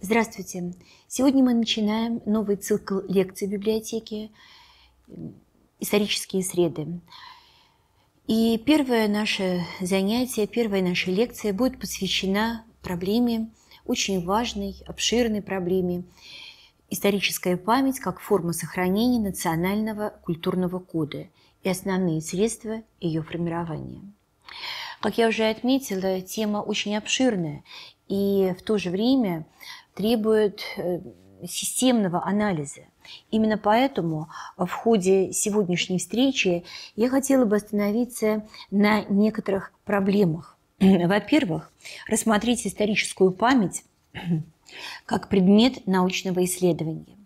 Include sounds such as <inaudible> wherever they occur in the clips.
Здравствуйте! Сегодня мы начинаем новый цикл лекций библиотеки «Исторические среды». И первое наше занятие, первая наша лекция будет посвящена проблеме, очень важной, обширной проблеме «Историческая память как форма сохранения национального культурного кода и основные средства ее формирования». Как я уже отметила, тема очень обширная, и в то же время требует э, системного анализа. Именно поэтому в ходе сегодняшней встречи я хотела бы остановиться на некоторых проблемах. <clears throat> Во-первых, рассмотреть историческую память <clears throat> как предмет научного исследования.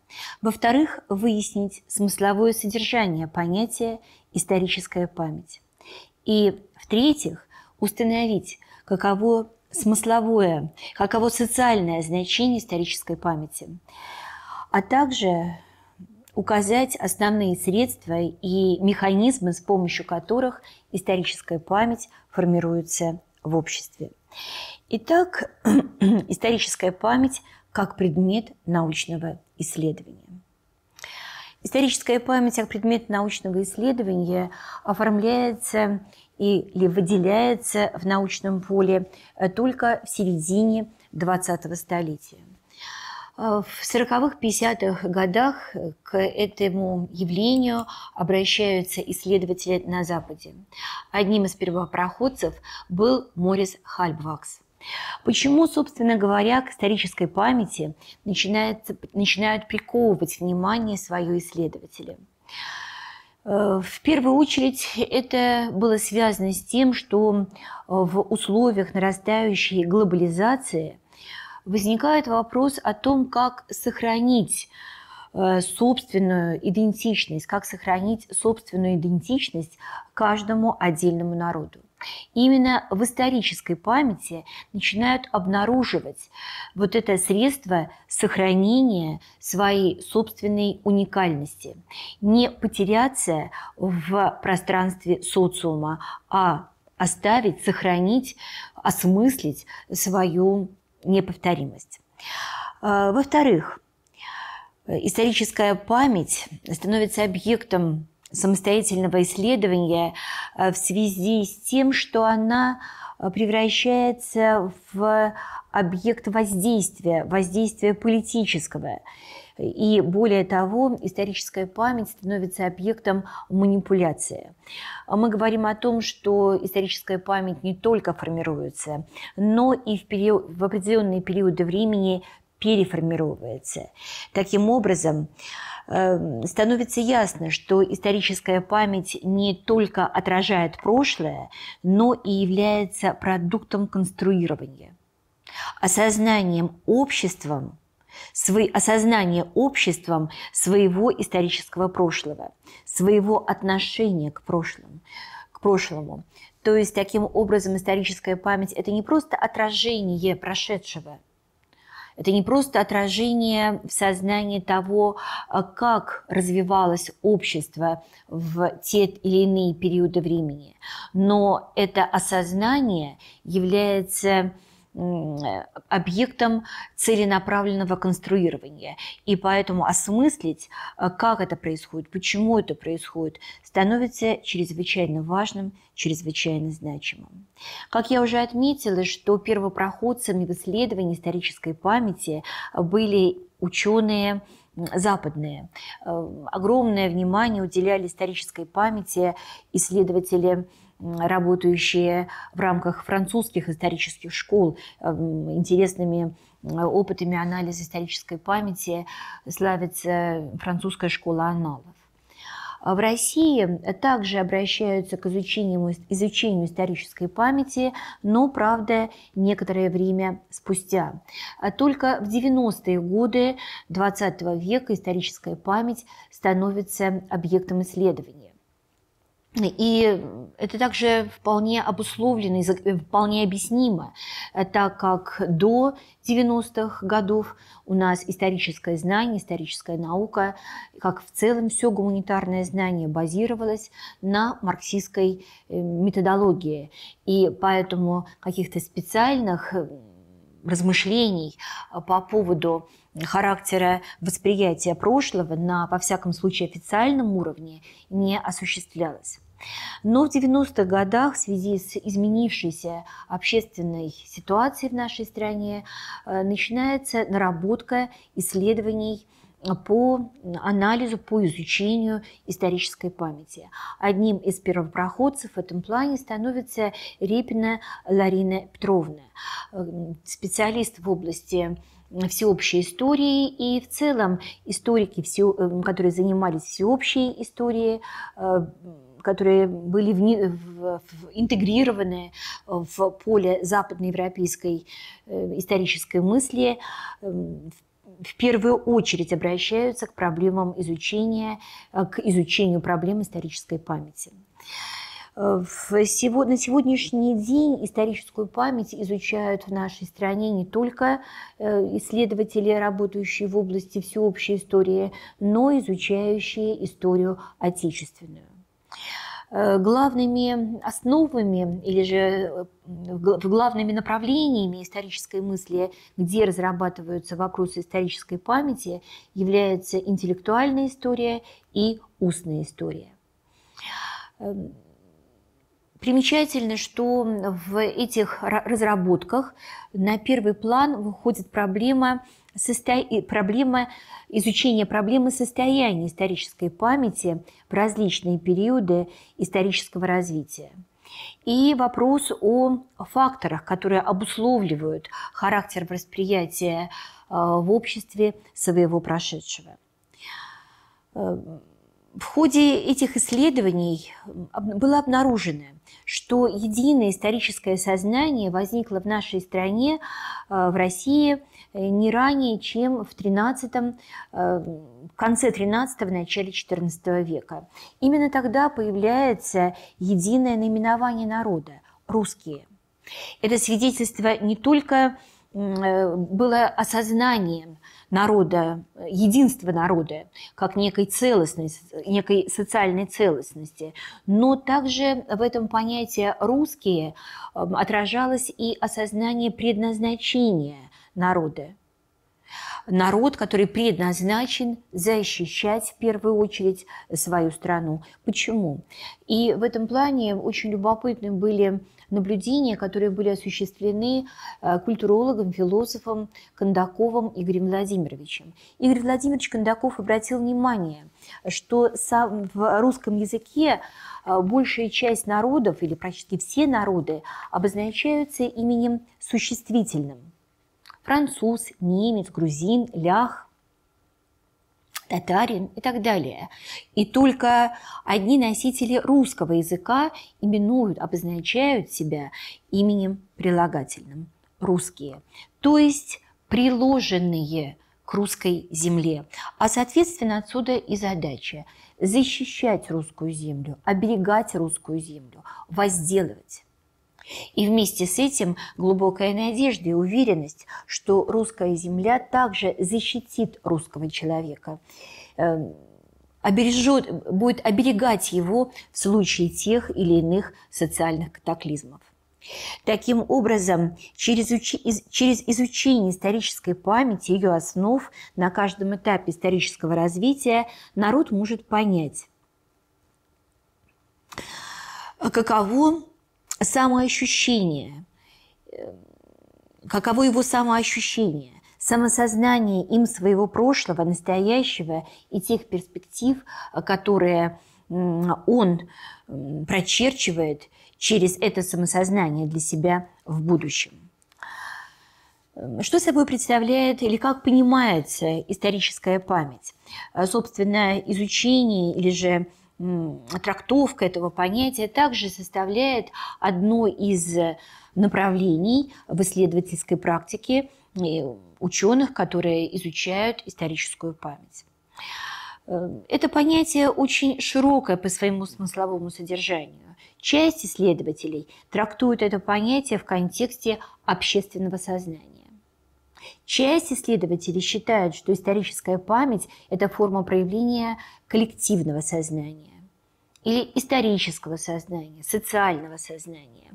Во-вторых, выяснить смысловое содержание понятия «историческая память». И, в-третьих, установить, каково смысловое, каково социальное значение исторической памяти, а также указать основные средства и механизмы, с помощью которых историческая память формируется в обществе. Итак, <clears throat> историческая память как предмет научного исследования. Историческая память как предмет научного исследования оформляется или выделяется в научном поле э, только в середине 20-го столетия. Э, в 40-х, 50-х годах э, к этому явлению обращаются исследователи на Западе. Одним из первопроходцев был Морис Хальбвакс. Почему, собственно говоря, к исторической памяти начинают, начинают приковывать внимание свое исследователи? Э, в первую очередь это было связано с тем, что э, в условиях нарастающей глобализации возникает вопрос о том, как сохранить э, собственную идентичность, как сохранить собственную идентичность каждому отдельному народу. Именно в исторической памяти начинают обнаруживать вот это средство сохранения своей собственной уникальности. Не потеряться в пространстве социума, а оставить, сохранить, осмыслить свою неповторимость. А, во-вторых, историческая память становится объектом самостоятельного исследования э, в связи с тем, что она э, превращается в объект воздействия, воздействия политического. И более того, историческая память становится объектом манипуляции. Мы говорим о том, что историческая память не только формируется, но и в, период, в определенные периоды времени переформировывается. Таким образом, Эм, становится ясно, что историческая память не только отражает прошлое, но и является продуктом конструирования, осознанием обществом, свой, осознание обществом своего исторического прошлого, своего отношения к прошлому, к прошлому. То есть таким образом историческая память – это не просто отражение прошедшего – это не просто отражение в сознании того, а, как развивалось общество в те или иные периоды времени, но это осознание является объектом целенаправленного конструирования. И поэтому осмыслить, э, как это происходит, почему это происходит, становится чрезвычайно важным, чрезвычайно значимым. Как я уже отметила, что первопроходцами в исследовании исторической памяти были ученые, западные. Э, огромное внимание уделяли исторической памяти исследователи работающие в рамках французских исторических школ эм, интересными э, опытами анализа исторической памяти славится французская школа аналов. А в России также обращаются к изучению, изучению исторической памяти, но, правда, некоторое время спустя. А только в 90-е годы XX века историческая память становится объектом исследований. И это также вполне обусловлено и э, вполне объяснимо, так как до 90-х годов у нас историческое знание, историческая наука, как в целом все гуманитарное знание базировалось на марксистской э, методологии. И поэтому каких-то специальных э, размышлений по поводу характера восприятия прошлого на, во всяком случае, официальном уровне не осуществлялось. Но в 90-х годах в связи с изменившейся общественной ситуацией в нашей стране э, начинается наработка исследований э, по анализу, по изучению исторической памяти. Одним из первопроходцев в этом плане становится Репина Ларина Петровна, э, специалист в области всеобщей истории и в целом историки, которые занимались всеобщей историей, которые были в, в, в, интегрированы э, в поле западноевропейской э, исторической мысли, эм, в первую очередь обращаются к проблемам изучения, э, к изучению проблем исторической памяти. на сегодняшний день историческую память изучают в нашей стране не только исследователи, работающие в области всеобщей истории, но изучающие историю отечественную. Э, главными основами или же э, главными направлениями исторической мысли, где разрабатываются вопросы исторической памяти, являются интеллектуальная история и устная история. Эм, примечательно, что в этих разработках на первый план выходит проблема состо... проблема, изучение проблемы состояния исторической памяти в различные периоды исторического развития. И вопрос о факторах, которые обусловливают характер восприятия э, в обществе своего прошедшего. Э, в ходе этих исследований было обнаружено, что единое историческое сознание возникло в нашей стране, э, в России, э, не ранее, чем в 13 э, конце 13 начале 14 века. Именно тогда появляется единое наименование народа – русские. Это свидетельство не только было осознанием – народа, единства народа, как некой целостности, некой социальной целостности. Но также в этом понятии «русские» отражалось и осознание предназначения народа народ, который предназначен защищать в первую очередь свою страну. Почему? И в этом плане очень любопытны были наблюдения, которые были осуществлены э, культурологом, философом Кондаковым Игорем Владимировичем. Игорь Владимирович Кондаков обратил внимание, что в русском языке э, большая часть народов или практически все народы обозначаются именем существительным – француз, немец, грузин, лях, татарин и так далее. И только одни носители русского языка именуют, обозначают себя именем прилагательным – русские, то есть приложенные к русской земле. А, соответственно, отсюда и задача – защищать русскую землю, оберегать русскую землю, возделывать. И вместе с этим глубокая надежда и уверенность, что русская земля также защитит русского человека, эм, обережет, будет оберегать его в случае тех или иных социальных катаклизмов. Таким образом, через, учи, из, через изучение исторической памяти, ее основ на каждом этапе исторического развития народ может понять, каково самоощущение, э, каково его самоощущение, самосознание им своего прошлого, настоящего и тех перспектив, э, которые он прочерчивает через это самосознание для себя в будущем. Э, что собой представляет или как понимается историческая память? Собственно, изучение или же трактовка этого понятия также составляет одно из направлений в исследовательской практике э, ученых, которые изучают историческую память. Э, это понятие очень широкое по своему смысловому содержанию. Часть исследователей трактует это понятие в контексте общественного сознания. Часть исследователей считает, что историческая память – это форма проявления коллективного сознания или исторического сознания, социального сознания.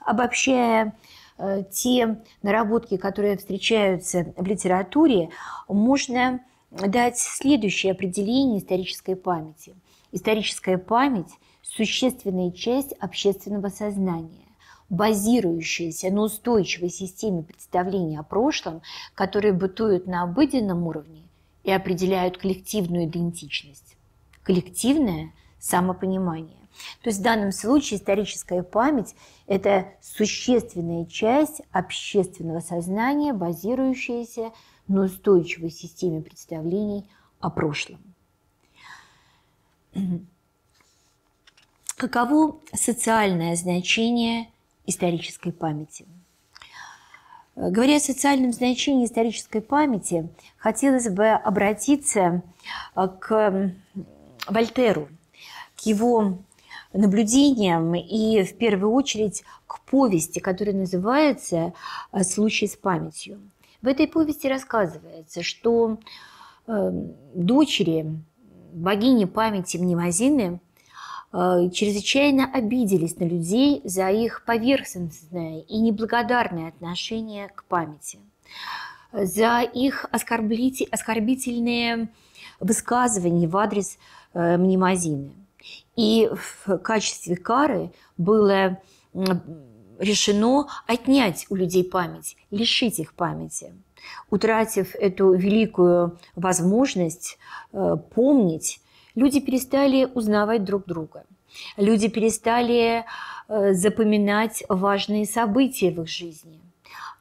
Обобщая э, те наработки, которые встречаются в литературе, можно дать следующее определение исторической памяти. Историческая память – существенная часть общественного сознания базирующаяся на устойчивой системе представлений о прошлом, которые бытуют на обыденном уровне и определяют коллективную идентичность. Коллективное самопонимание. То есть в данном случае историческая память – это существенная часть общественного сознания, базирующаяся на устойчивой системе представлений о прошлом. Каково социальное значение исторической памяти. Э, говоря о социальном значении исторической памяти, хотелось бы обратиться э, к Вольтеру, к его наблюдениям и, в первую очередь, к повести, которая называется э, «Случай с памятью». В этой повести рассказывается, что эм, дочери богини памяти Мнемозины Э, чрезвычайно обиделись на людей за их поверхностное и неблагодарное отношение к памяти, за их оскорбительные высказывания в адрес э, мнемозины. И в качестве кары было решено отнять у людей память, лишить их памяти, утратив эту великую возможность э, помнить Люди перестали узнавать друг друга. Люди перестали э, запоминать важные события в их жизни.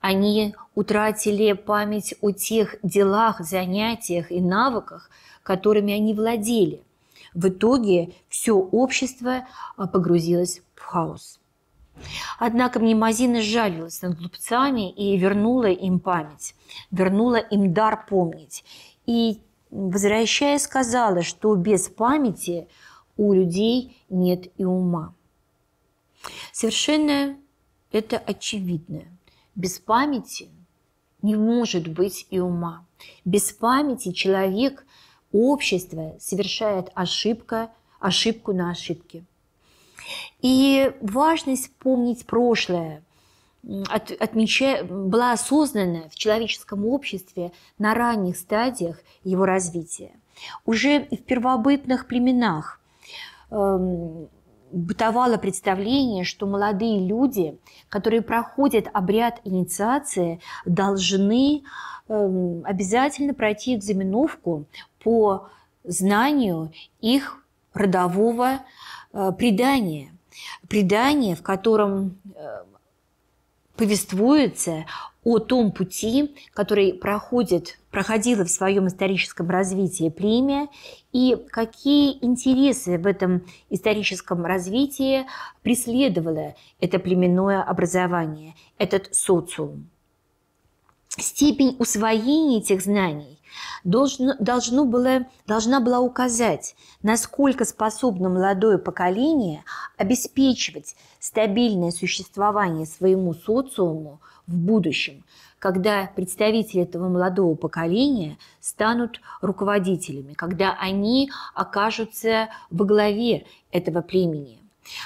Они утратили память о тех делах, занятиях и навыках, которыми они владели. В итоге все общество э, погрузилось в хаос. Однако Мнемозина жалилась над глупцами и вернула им память, вернула им дар помнить. И возвращая, сказала, что без памяти у людей нет и ума. Совершенно это очевидно. Без памяти не может быть и ума. Без памяти человек, общество совершает ошибка, ошибку на ошибке. И важность помнить прошлое – от, отмеча, была осознана в человеческом обществе на ранних стадиях его развития. Уже в первобытных племенах эм, бытовало представление, что молодые люди, которые проходят обряд инициации, должны эм, обязательно пройти экзаменовку по знанию их родового э, предания. Предание, в котором э, повествуется о том пути, который проходит, проходило в своем историческом развитии племя, и какие интересы в этом историческом развитии преследовало это племенное образование, этот социум. Степень усвоения этих знаний должно, должно было, должна была указать, насколько способно молодое поколение обеспечивать стабильное существование своему социуму в будущем, когда представители этого молодого поколения станут руководителями, когда они окажутся во главе этого племени.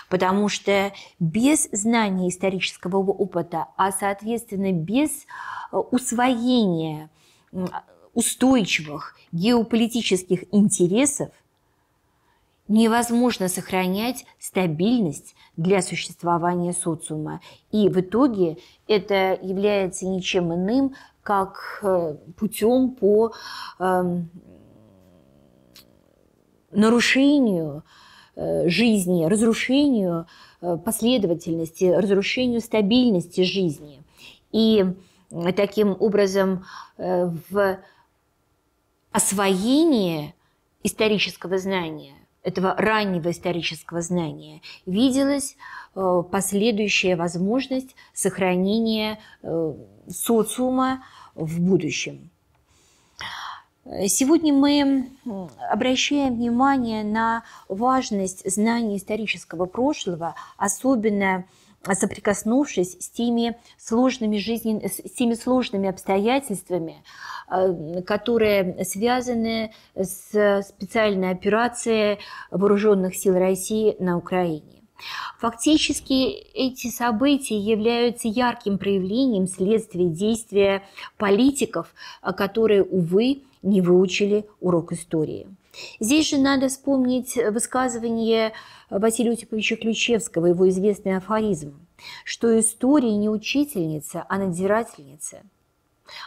Потому что без знания исторического опыта, а соответственно без э, усвоения устойчивых геополитических интересов невозможно сохранять стабильность для существования социума. И в итоге это является ничем иным, как э, путем по эм, нарушению э, жизни, разрушению э, последовательности, разрушению стабильности жизни. И таким образом в освоение исторического знания, этого раннего исторического знания, виделась э, последующая возможность сохранения э, социума в будущем. Сегодня мы обращаем внимание на важность знания исторического прошлого, особенно соприкоснувшись с теми сложными, жизненными с теми сложными обстоятельствами, э, которые связаны с специальной операцией вооруженных сил России на Украине. Фактически эти события являются ярким проявлением следствия действия политиков, э, которые, увы, не выучили урок истории. Здесь же надо вспомнить высказывание Василия Осиповича Ключевского, его известный афоризм, что история не учительница, а надзирательница.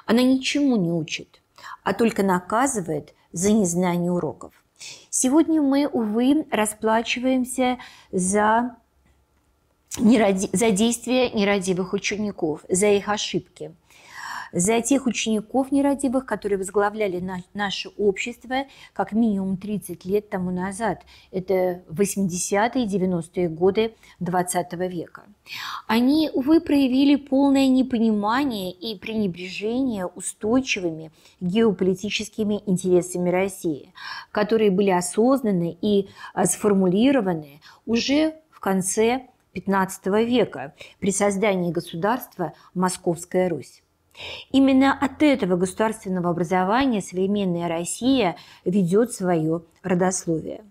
Она ничему не учит, а только наказывает за незнание уроков. Сегодня мы, увы, расплачиваемся за, неради... за действия нерадивых учеников, за их ошибки за тех учеников нерадивых, которые возглавляли на, наше общество как минимум 30 лет тому назад. Это 80-е и 90-е годы 20 века. Они, увы, проявили полное непонимание и пренебрежение устойчивыми геополитическими интересами России, которые были осознаны и а, сформулированы уже в конце XV века при создании государства Московская Русь. Именно от этого государственного образования современная Россия ведет свое родословие.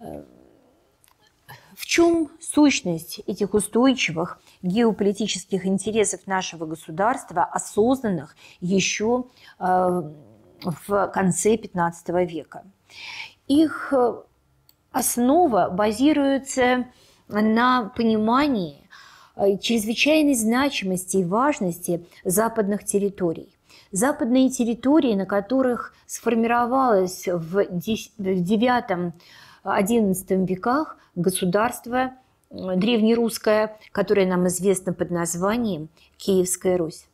В чем сущность этих устойчивых геополитических интересов нашего государства, осознанных еще э, в конце XV века? Их э, основа базируется на понимании Э, чрезвычайной значимости и важности западных территорий. Западные территории, на которых сформировалось в IX-XI веках государство древнерусское, которое нам известно под названием Киевская Русь.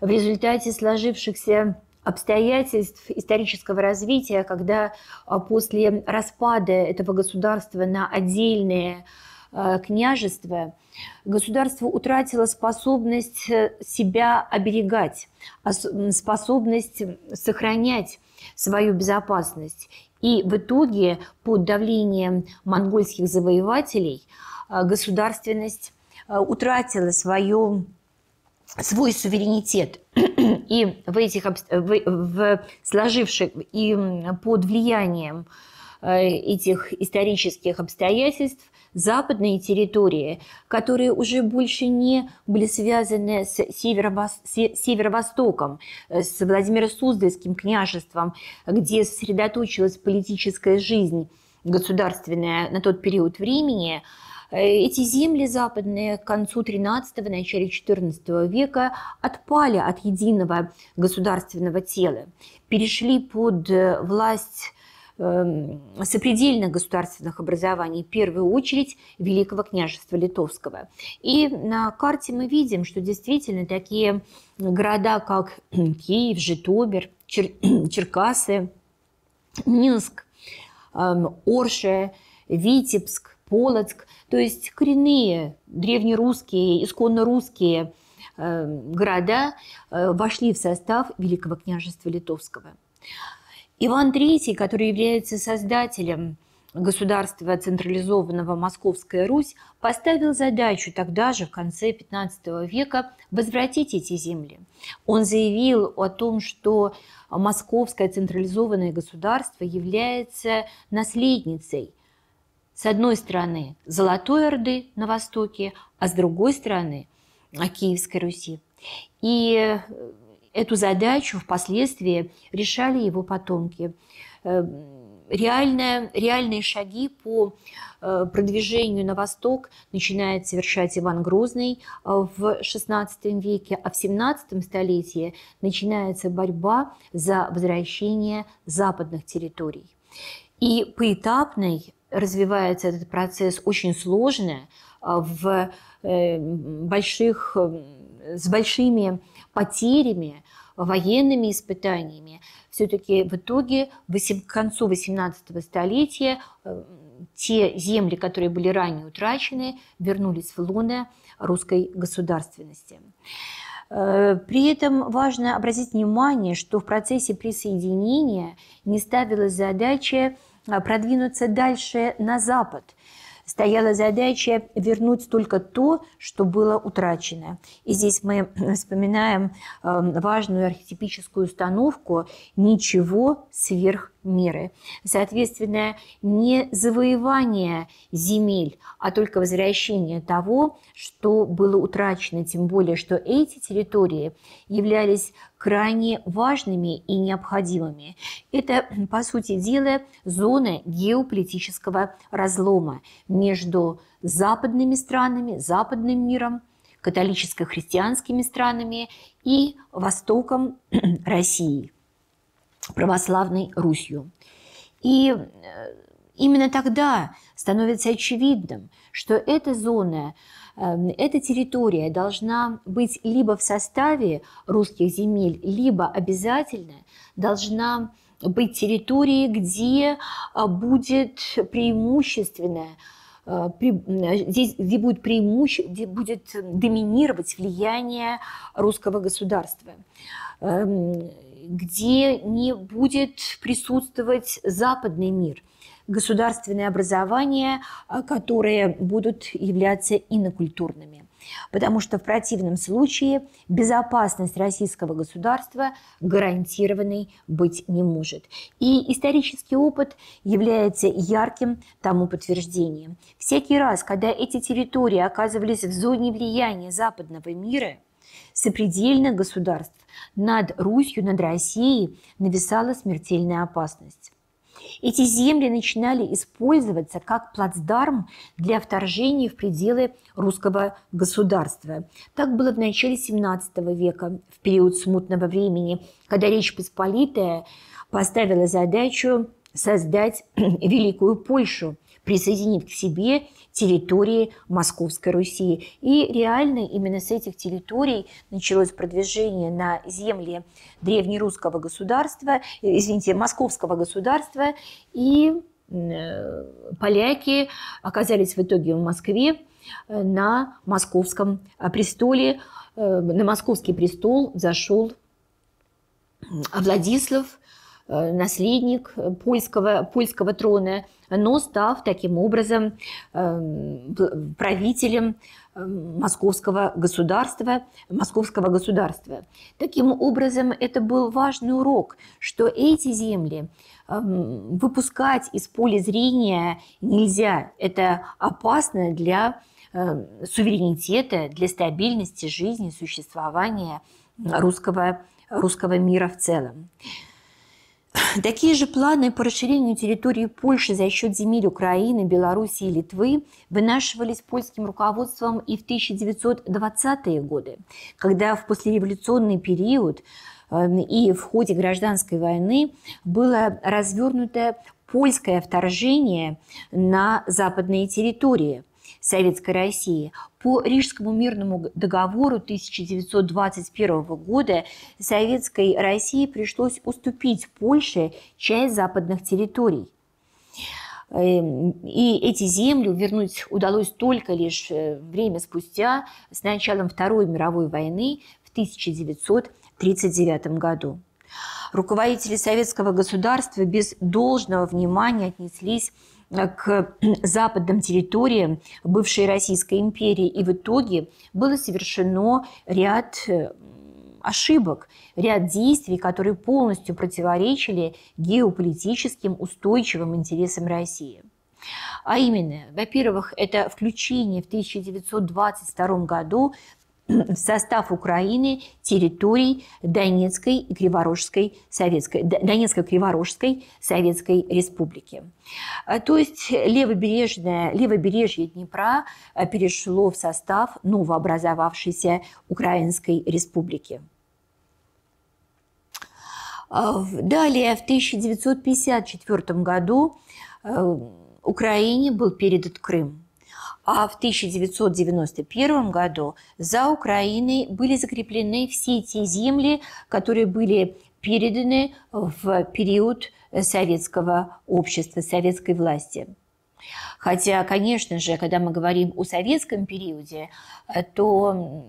В результате сложившихся обстоятельств исторического развития, когда а, после распада этого государства на отдельные Э, княжества, государство утратило способность э, себя оберегать, а способность сохранять свою безопасность. И в итоге под давлением монгольских завоевателей э, государственность утратила свою, свой суверенитет. <clears throat> И в этих в, в сложивших и под влиянием этих исторических обстоятельств западные территории, которые уже больше не были связаны с северо-востоком, э, с Владимиро-Суздальским княжеством, где сосредоточилась политическая жизнь государственная на тот период времени, э, эти земли западные к концу XIII, начале XIV века отпали от единого государственного тела, перешли под э, власть Эм, сопредельных государственных образований, в первую очередь Великого княжества Литовского. И на карте мы видим, что действительно такие города, как <clears throat> Киев, Житомир, Чер... <clears throat> Черкасы, Минск, эм, Орше, Витебск, Полоцк, то есть коренные древнерусские, исконно русские эм, города э, вошли в состав Великого княжества Литовского. Иван III, который является создателем государства централизованного Московская Русь, поставил задачу тогда же, в конце XV века, возвратить эти земли. Он заявил о том, что московское централизованное государство является наследницей с одной стороны Золотой Орды на востоке, а с другой стороны Киевской Руси. И Эту задачу впоследствии решали его потомки. Э, реальные, реальные шаги по э, продвижению на восток начинает совершать Иван Грозный э, в XVI веке, а в XVII столетии начинается борьба за возвращение западных территорий. И поэтапный развивается этот процесс очень сложно, в больших, с большими потерями, военными испытаниями, все-таки в итоге к концу XVIII столетия э, те земли, которые были ранее утрачены, вернулись в лоно русской государственности. Э, при этом важно обратить внимание, что в процессе присоединения не ставилась задача э, продвинуться дальше на запад – стояла задача вернуть только то, что было утрачено. И здесь мы <clears throat> вспоминаем эм, важную архетипическую установку «ничего сверх меры. Соответственно, не завоевание земель, а только возвращение того, что было утрачено, тем более, что эти территории являлись крайне важными и необходимыми. Это, по сути дела, зона геополитического разлома между западными странами, западным миром, католическо-христианскими странами и востоком <clears throat> России православной Русью. И э, именно тогда становится очевидным, что эта зона, эм, эта территория должна быть либо в составе русских земель, либо обязательно должна быть территорией, где э, будет преимущественное э, здесь где будет, преимуще, где будет доминировать влияние русского государства. Эм, где не будет присутствовать западный мир государственные образования, а, которые будут являться инокультурными. Потому что в противном случае безопасность российского государства гарантированной быть не может. И исторический опыт является ярким тому подтверждением. Всякий раз, когда эти территории оказывались в зоне влияния западного мира, сопредельных государств над Русью, над Россией нависала смертельная опасность. Эти земли начинали использоваться как плацдарм для вторжений в пределы русского государства. Так было в начале XVII века, в период смутного времени, когда Речь Посполитая поставила задачу создать <clears throat> Великую Польшу – присоединит к себе территории Московской Руси. И реально именно с этих территорий началось продвижение на земли древнерусского государства, э, извините, московского государства, и э, поляки оказались в итоге в Москве э, на московском престоле. На московский престол зашел Владислав, Э, наследник э, польского, польского трона, но став таким образом эм, правителем эм, московского государства, московского государства. Таким образом, это был важный урок, что эти земли эм, выпускать из поля зрения нельзя. Это опасно для э, суверенитета, для стабильности жизни, существования русского, русского мира в целом. <sighs> Такие же планы по расширению территории Польши за счет земель Украины, Белоруссии и Литвы вынашивались польским руководством и в 1920-е годы, когда в послереволюционный период эм, и в ходе гражданской войны было развернуто польское вторжение на западные территории, Советской России. По Рижскому мирному договору 1921 года Советской России пришлось уступить Польше часть западных территорий. Эм, и эти земли вернуть удалось только лишь э, время спустя, с началом Второй мировой войны в 1939 году. Руководители советского государства без должного внимания отнеслись Э, к э, западным территориям бывшей Российской империи. И в итоге было совершено ряд э, ошибок, ряд действий, которые полностью противоречили геополитическим устойчивым интересам России. А именно, во-первых, это включение в 1922 году в <clears throat> состав Украины территорий Донецкой и Криворожской Советской, Донецко-Криворожской Советской Республики. А, то есть левобережное, левобережье Днепра а, перешло в состав новообразовавшейся Украинской Республики. А, далее, в 1954 году Украине был передан Крым. А в 1991 году за Украиной были закреплены все те земли, которые были переданы в период советского общества, советской власти. Хотя, конечно же, когда мы говорим о советском периоде, э, то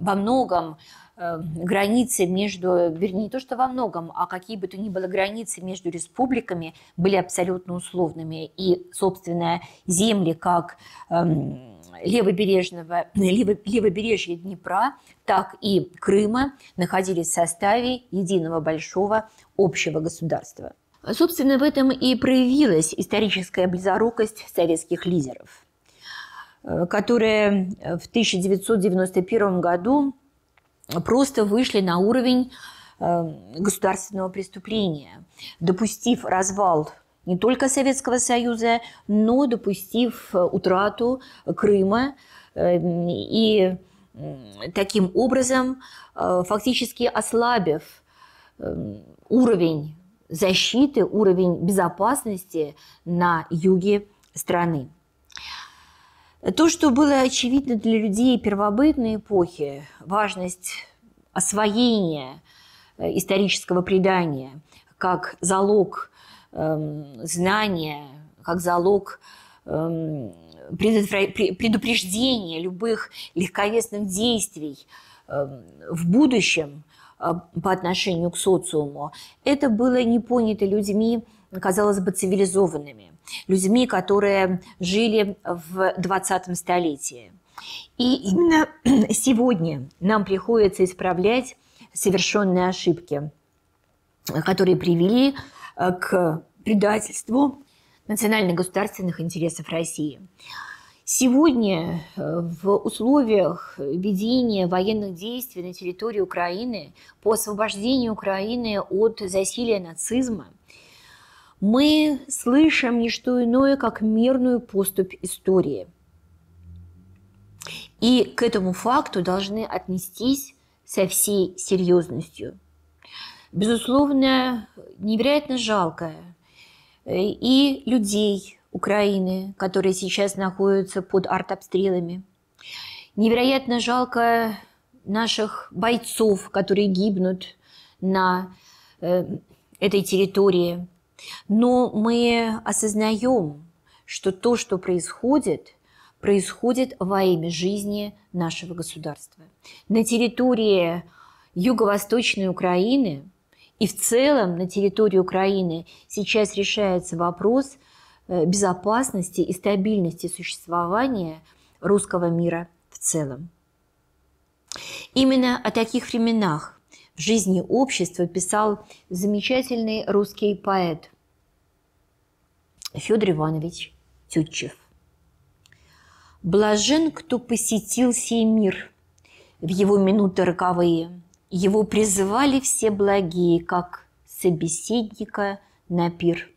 во многом Эм, границы между, вернее, не то, что во многом, а какие бы то ни было границы между республиками были абсолютно условными. И, собственно, земли, как эм, левобережного, ну, левобережья Днепра, так и Крыма находились в составе единого большого общего государства. Собственно, в этом и проявилась историческая близорукость советских лидеров, э, которая э, в 1991 году просто вышли на уровень э, государственного преступления, допустив развал не только Советского Союза, но допустив э, утрату Крыма э, и таким образом фактически ослабив уровень защиты, уровень безопасности на юге страны. То, что было очевидно для людей первобытной эпохи, важность освоения э, исторического предания как залог э, знания, как залог э, предупреждения любых легковесных действий э, в будущем э, по отношению к социуму, это было не понято людьми, казалось бы, цивилизованными людьми, которые жили в 20 столетии. И именно <clears throat> сегодня нам приходится исправлять совершенные ошибки, которые привели э, к предательству национально-государственных интересов России. Сегодня э, в условиях ведения военных действий на территории Украины по освобождению Украины от засилия нацизма – мы слышим не что иное, как мирную поступь истории. И к этому факту должны отнестись со всей серьезностью. Безусловно, невероятно жалкое и людей Украины, которые сейчас находятся под артобстрелами. Невероятно жалко наших бойцов, которые гибнут на э, этой территории. Но мы осознаем, что то, что происходит, происходит во имя жизни нашего государства. На территории юго-восточной Украины и в целом на территории Украины сейчас решается вопрос э, безопасности и стабильности существования русского мира в целом. Именно о таких временах жизни общества писал замечательный русский поэт Федор Иванович Тютчев. «Блажен, кто посетил сей мир в его минуты роковые, его призывали все благие, как собеседника на пир».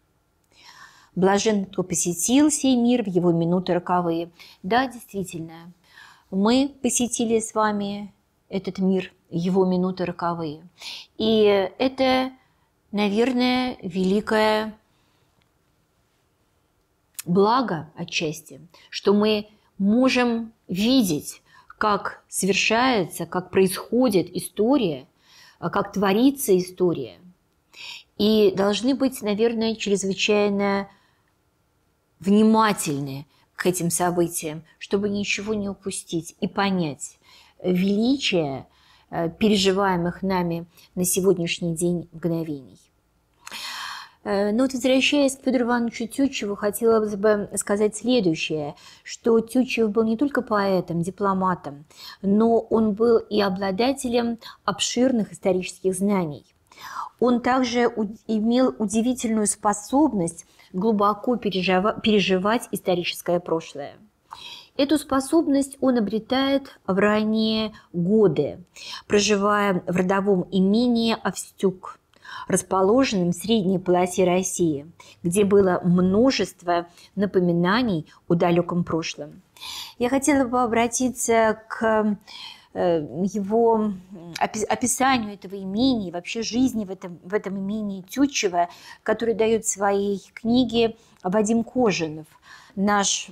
Блажен, кто посетил сей мир в его минуты роковые. Да, действительно, мы посетили с вами этот мир – его минуты роковые. И это, наверное, великое благо отчасти, что мы можем видеть, как совершается, как происходит история, а как творится история. И должны быть, наверное, чрезвычайно внимательны к этим событиям, чтобы ничего не упустить и понять величие Э, переживаемых нами на сегодняшний день мгновений. Э, но вот возвращаясь к Федору Ивановичу Тютчеву, хотела бы сказать следующее, что Тютчев был не только поэтом, дипломатом, но он был и обладателем обширных исторических знаний. Он также имел удивительную способность глубоко переживать историческое прошлое – Эту способность он обретает в ранние годы, проживая в родовом имении Овстюк, расположенном в средней полосе России, где было множество напоминаний о далеком прошлом. Я хотела бы обратиться к э, его описанию этого имени, вообще жизни в этом, в этом имении Тютчева, который дает в своей книге Вадим Кожинов, наш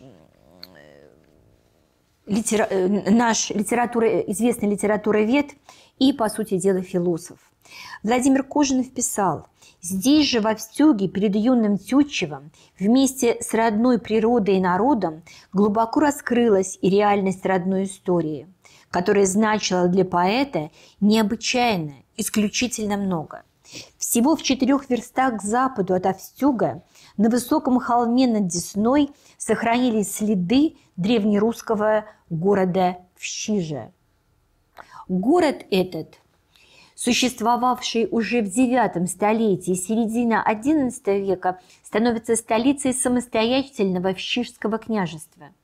литера... Э, наш литература... Э, известный литературовед и, по сути дела, философ. Владимир Кожинов писал, «Здесь же, во Встюге, перед юным Тютчевым, вместе с родной природой и народом, глубоко раскрылась и реальность родной истории, которая значила для поэта необычайно, исключительно много. Всего в четырех верстах к западу от Овстюга на высоком холме над Десной сохранились следы древнерусского города Вщижа. Город этот, существовавший уже в IX столетии, середина XI века, становится столицей самостоятельного Вщижского княжества –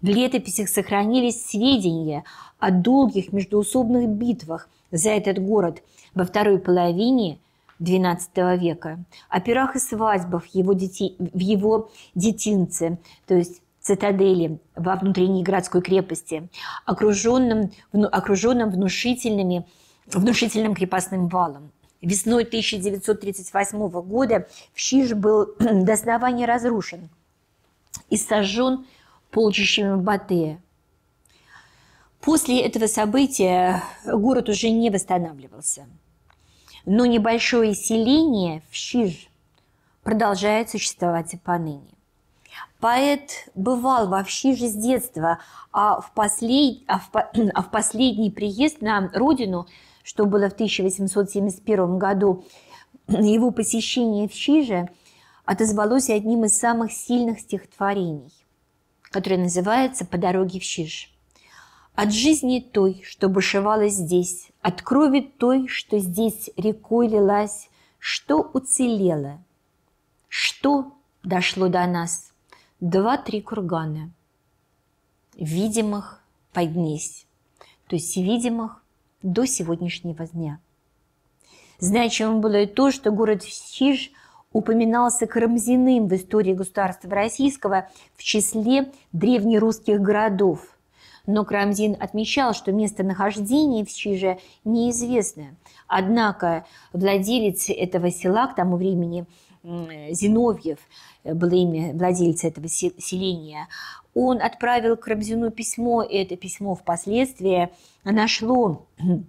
в летописях сохранились сведения о долгих междуусобных битвах за этот город во второй половине XII века, о пирах и свадьбах его дети, в его детинце, то есть цитадели во внутренней городской крепости, окруженном, вну, окруженном внушительными, внушительным крепостным валом. Весной 1938 года Вщиж был <clears throat> до основания разрушен и сожжен полчищами Батыя – После этого события город уже не восстанавливался. Но небольшое селение в Щиж продолжает существовать и поныне. Поэт бывал в Шиже с детства, а в, послед... а, в... <clears throat> а в последний приезд на родину, что было в 1871 году, <clears throat> его посещение в Шиже отозвалось одним из самых сильных стихотворений, которое называется «По дороге в Шиж». От жизни той, что бушевала здесь, От крови той, что здесь рекой лилась, Что уцелело? Что дошло до нас? Два-три кургана. Видимых поднесь, то есть видимых до сегодняшнего дня. Значимым было и то, что город Хиж упоминался Карамзиным в истории государства российского в числе древнерусских городов – но Крамзин отмечал, что местонахождение в Чиже неизвестно. Однако владелец этого села к тому времени Зиновьев, э, было имя владельца этого селения, он отправил Крамзину письмо, и это письмо впоследствии нашло <clears throat>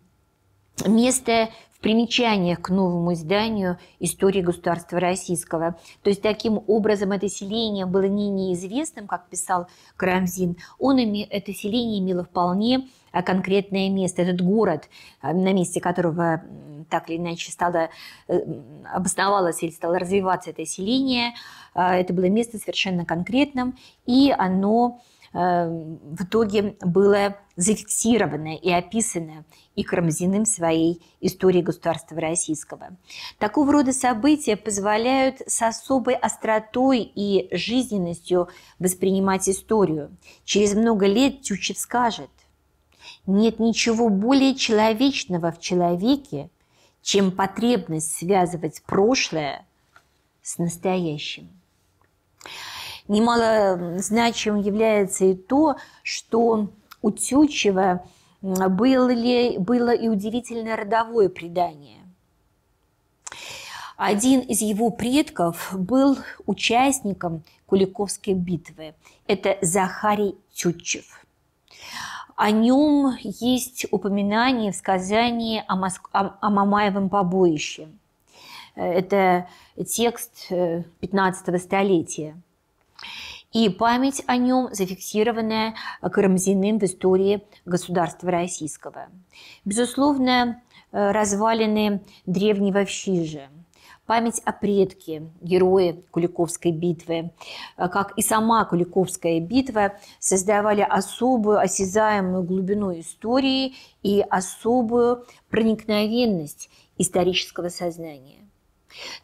место примечаниях к новому изданию истории государства российского. То есть таким образом это селение было не неизвестным, как писал Карамзин, он ими, это селение имело вполне а, конкретное место, этот город, а, на месте которого так или иначе стало, э, обосновалось или стало развиваться это селение, а, это было место совершенно конкретным, и оно Эм, в итоге было зафиксировано и описано и Карамзиным своей истории государства российского. Такого рода события позволяют с особой остротой и жизненностью воспринимать историю. Через много лет Тючев скажет, нет ничего более человечного в человеке, чем потребность связывать прошлое с настоящим немало значимым является и то, что у Тютчева было, ли, было и удивительное родовое предание. Один из его предков был участником Куликовской битвы. Это Захарий Тютчев. О нем есть упоминание в сказании о, Моск... о, Мамаевом побоище. Э, это текст 15 э, столетия и память о нем, зафиксированная Карамзиным в истории государства российского. Безусловно, э, развалины древнего Вщижи, память о предке, герое Куликовской битвы, э, как и сама Куликовская битва, создавали особую осязаемую глубину истории и особую проникновенность исторического сознания.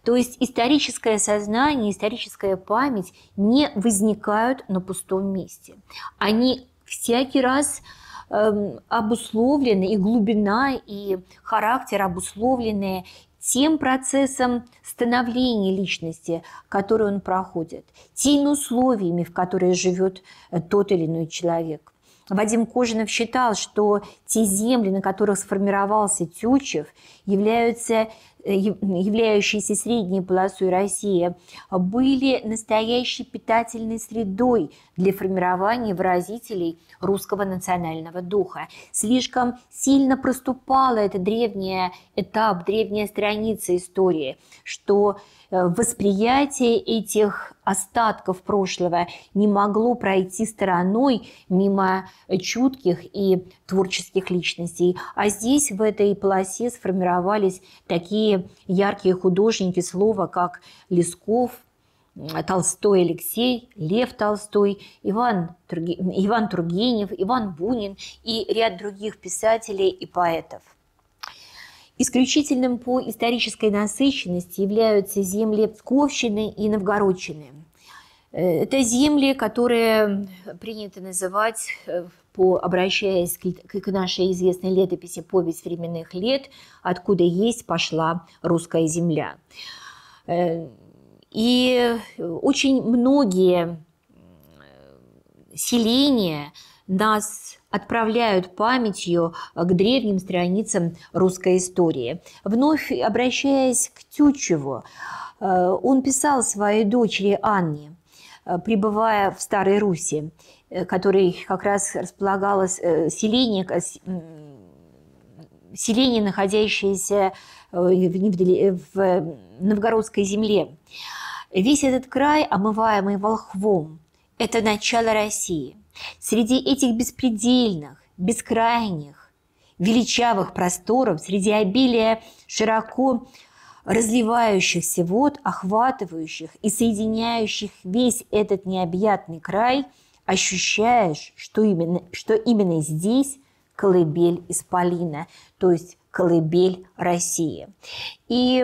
То есть историческое сознание, историческая память не возникают на пустом месте. Они всякий раз эм, обусловлены, и глубина, и характер обусловлены тем процессом становления личности, который он проходит, теми условиями, в которые живет э, тот или иной человек. Вадим Кожинов считал, что те земли, на которых сформировался Тютчев, являются являющиеся средней полосой России, были настоящей питательной средой для формирования выразителей русского национального духа. Слишком сильно проступала эта древняя этап, древняя страница истории, что э, восприятие этих остатков прошлого не могло пройти стороной мимо чутких и творческих личностей. А здесь в этой полосе сформировались такие яркие художники слова, как Лесков, Толстой Алексей, Лев Толстой, Иван, Турги... Иван Тургенев, Иван Бунин и ряд других писателей и поэтов. Исключительным по исторической насыщенности являются земли Псковщины и Новгородчины. Э, это земли, которые принято называть э, по, обращаясь к, к нашей известной летописи «Повесть временных лет», откуда есть пошла русская земля. Э, и очень многие э, селения нас отправляют памятью к древним страницам русской истории. Вновь обращаясь к Тютчеву, э, он писал своей дочери Анне, пребывая в Старой Руси. Э, который как раз располагалось э, селение, селение, находящееся э, в новгородской земле. Весь этот край, омываемый волхвом, это начало России. Среди этих беспредельных, бескрайних, величавых просторов, среди обилия широко разливающихся вод, охватывающих и соединяющих весь этот необъятный край – ощущаешь, что именно, что именно здесь колыбель Исполина, то есть колыбель России. И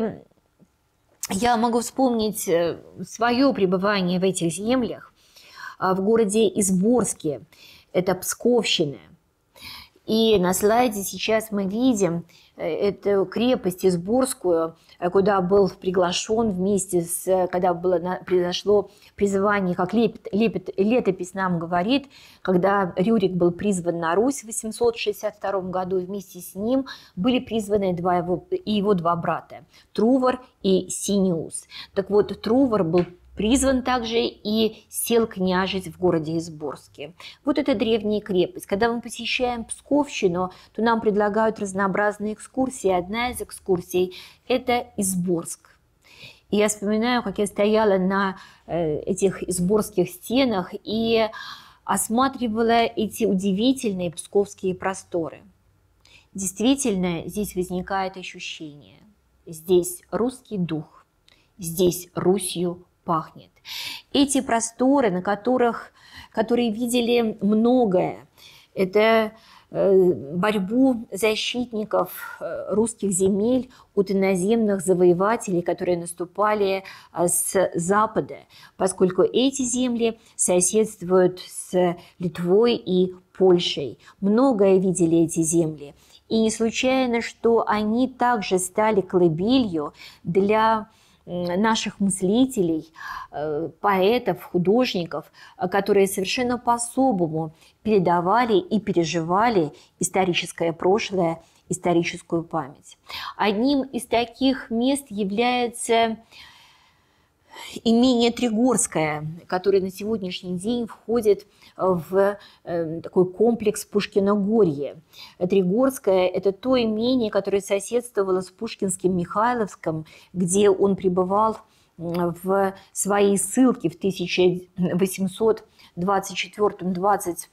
я могу вспомнить э, свое пребывание в этих землях, а, в городе Изборске, это Псковщина – и на слайде сейчас мы видим э, эту крепость Изборскую, э, куда был приглашен вместе с, когда было, произошло призвание, как лепит, лепит, летопись нам говорит, когда Рюрик был призван на Русь в 862 году, вместе с ним были призваны два его, и его два брата, Трувор и Синиус. Так вот, Трувор был Призван также и сел княжить в городе Изборске. Вот это древняя крепость. Когда мы посещаем Псковщину, то нам предлагают разнообразные экскурсии. Одна из экскурсий – это Изборск. И я вспоминаю, как я стояла на э, этих изборских стенах и осматривала эти удивительные псковские просторы. Действительно, здесь возникает ощущение. Здесь русский дух, здесь Русью пахнет. Эти просторы, на которых, которые видели многое, это э, борьбу защитников э, русских земель от иноземных завоевателей, которые наступали э, с запада, поскольку эти земли соседствуют с Литвой и Польшей. Многое видели эти земли. И не случайно, что они также стали колыбелью для наших мыслителей, э, поэтов, художников, э, которые совершенно по-особому передавали и переживали историческое прошлое, историческую память. Одним из таких мест является имение Тригорское, которое на сегодняшний день входит в в эм, такой комплекс Пушкиногорье. Тригорское – это то имение, которое соседствовало с Пушкинским Михайловском, где он пребывал в своей ссылке в 1824 25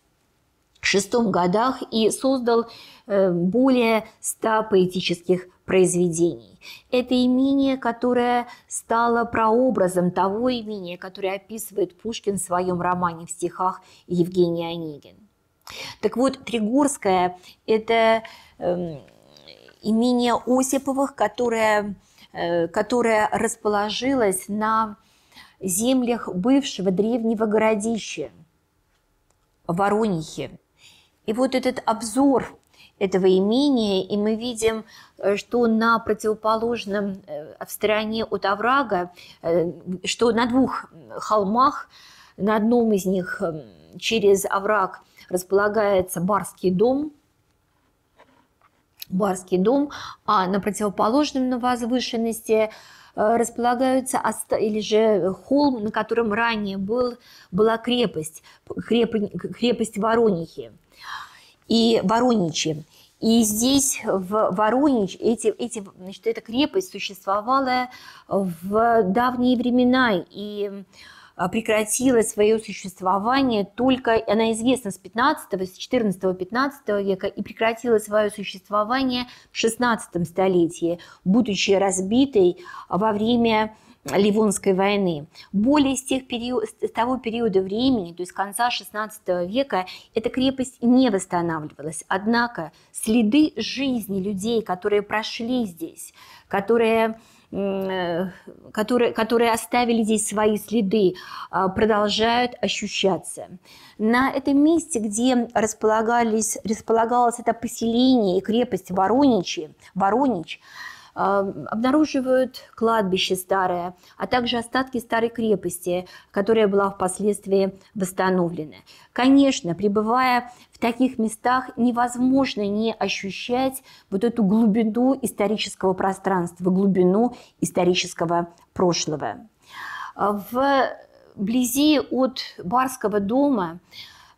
шестом годах и создал э, более ста поэтических произведений. Это имение, которое стало прообразом того имения, которое описывает Пушкин в своем романе в стихах Евгений Онегин. Так вот, Тригорское – это эм, имение Осиповых, которое, э, которое расположилось на землях бывшего древнего городища Воронихи. И вот этот обзор этого имения, и мы видим, э, что на противоположном, э, в стороне от оврага, э, что на двух холмах, на одном из них через овраг располагается барский дом, барский дом, а на противоположном на возвышенности располагаются или же холм, на котором ранее был, была крепость, креп, крепость Воронихи и Вороничи. И здесь, в Воронеж, эти, эти, значит, эта крепость существовала в давние времена и а, прекратила свое существование только, она известна с 15, с 14, 15 века и прекратила свое существование в 16 столетии, будучи разбитой во время Ливонской войны. Более с, тех период, с того периода времени, то есть конца XVI века, эта крепость не восстанавливалась. Однако следы жизни людей, которые прошли здесь, которые э, которые, которые оставили здесь свои следы, а, продолжают ощущаться. На этом месте, где располагались, располагалось это поселение и крепость Вороничи, Воронич, Воронич обнаруживают кладбище старое, а также остатки старой крепости, которая была впоследствии восстановлена. Конечно, пребывая в таких местах, невозможно не ощущать вот эту глубину исторического пространства, глубину исторического прошлого. А вблизи от Барского дома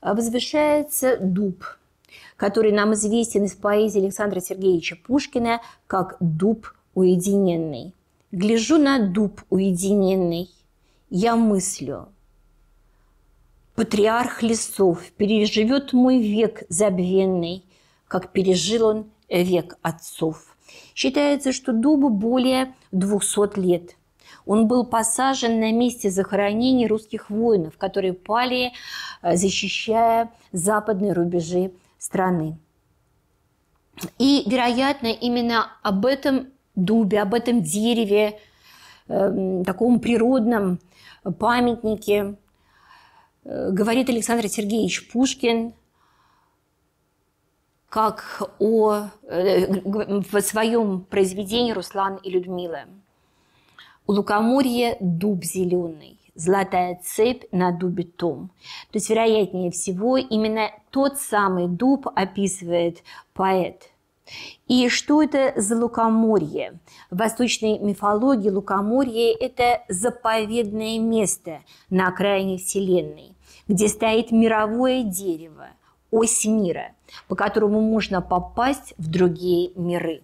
а, возвышается дуб – который нам известен из поэзии Александра Сергеевича Пушкина как «Дуб уединенный». Гляжу на дуб уединенный, я мыслю. Патриарх лесов переживет мой век забвенный, как пережил он век отцов. Считается, что дубу более 200 лет – он был посажен на месте захоронений русских воинов, которые пали, э, защищая западные рубежи страны. И, вероятно, именно об этом дубе, об этом дереве, э, таком природном памятнике э, говорит Александр Сергеевич Пушкин как о, э, в своем произведении «Руслан и Людмила». «У лукоморья дуб зеленый, золотая цепь на дубе том. То есть, вероятнее всего, именно тот самый дуб описывает поэт. И что это за лукоморье? В восточной мифологии лукоморье – это заповедное место на окраине Вселенной, где стоит мировое дерево, ось мира, по которому можно попасть в другие миры.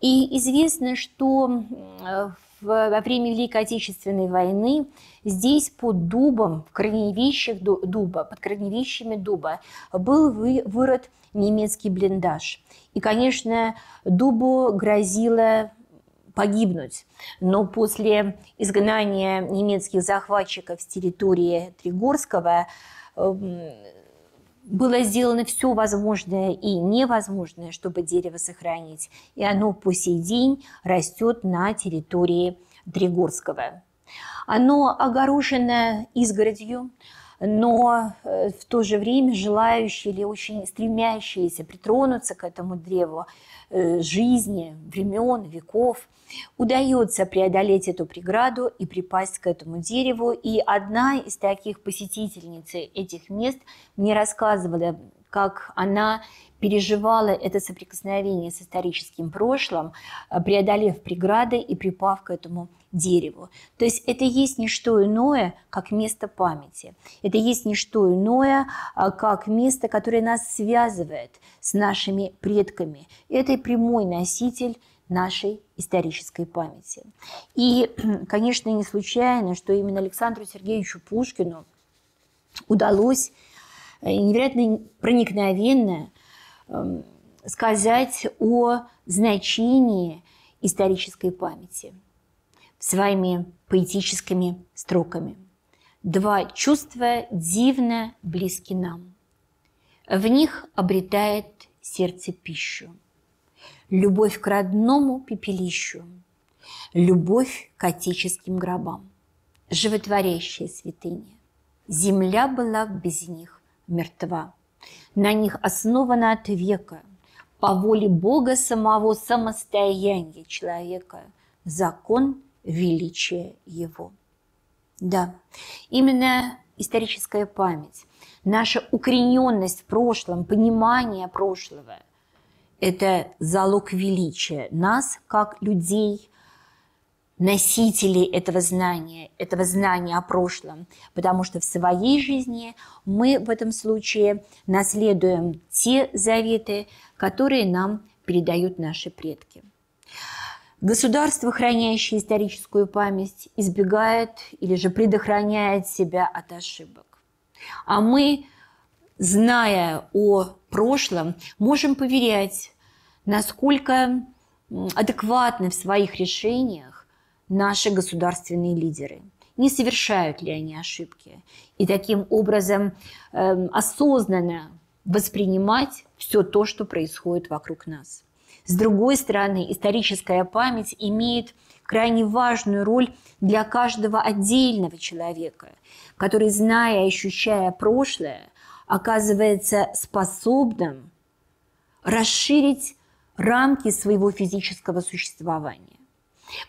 И известно, что в э, во время Великой Отечественной войны здесь под дубом, в корневищах дуба, под корневищами дуба был вы вырод немецкий блиндаж. И, конечно, дубу грозило погибнуть. Но после изгнания немецких захватчиков с территории Тригорского эм, было сделано все возможное и невозможное, чтобы дерево сохранить, и оно по сей день растет на территории Тригорского. Оно огорожено изгородью, но э, в то же время желающие или очень стремящиеся притронуться к этому древу э, жизни, времен, веков, удается преодолеть эту преграду и припасть к этому дереву. И одна из таких посетительниц этих мест мне рассказывала как она переживала это соприкосновение с историческим прошлым, э, преодолев преграды и припав к этому дереву. То есть это есть не что иное, как место памяти. Это есть не что иное, э, как место, которое нас связывает с нашими предками. Это и прямой носитель нашей исторической памяти. И, <clears throat> конечно, не случайно, что именно Александру Сергеевичу Пушкину удалось Э, невероятно проникновенно эм, сказать о значении исторической памяти своими поэтическими строками. Два чувства дивно близки нам. В них обретает сердце пищу. Любовь к родному пепелищу, любовь к отеческим гробам, животворящая святыня. Земля была без них мертва. На них основано от века по воле Бога самого самостояние человека, закон величия его. Да, именно историческая память, наша укорененность в прошлом, понимание прошлого – это залог величия нас как людей, носители этого знания, этого знания о прошлом, потому что в своей жизни мы в этом случае наследуем те заветы, которые нам передают наши предки. Государство, хранящее историческую память, избегает или же предохраняет себя от ошибок. А мы, зная о прошлом, можем поверять, насколько адекватны в своих решениях наши государственные лидеры – не совершают ли они ошибки. И таким образом э, осознанно воспринимать все то, что происходит вокруг нас. С другой стороны, историческая память имеет крайне важную роль для каждого отдельного человека, который, зная и ощущая прошлое, оказывается способным расширить рамки своего физического существования.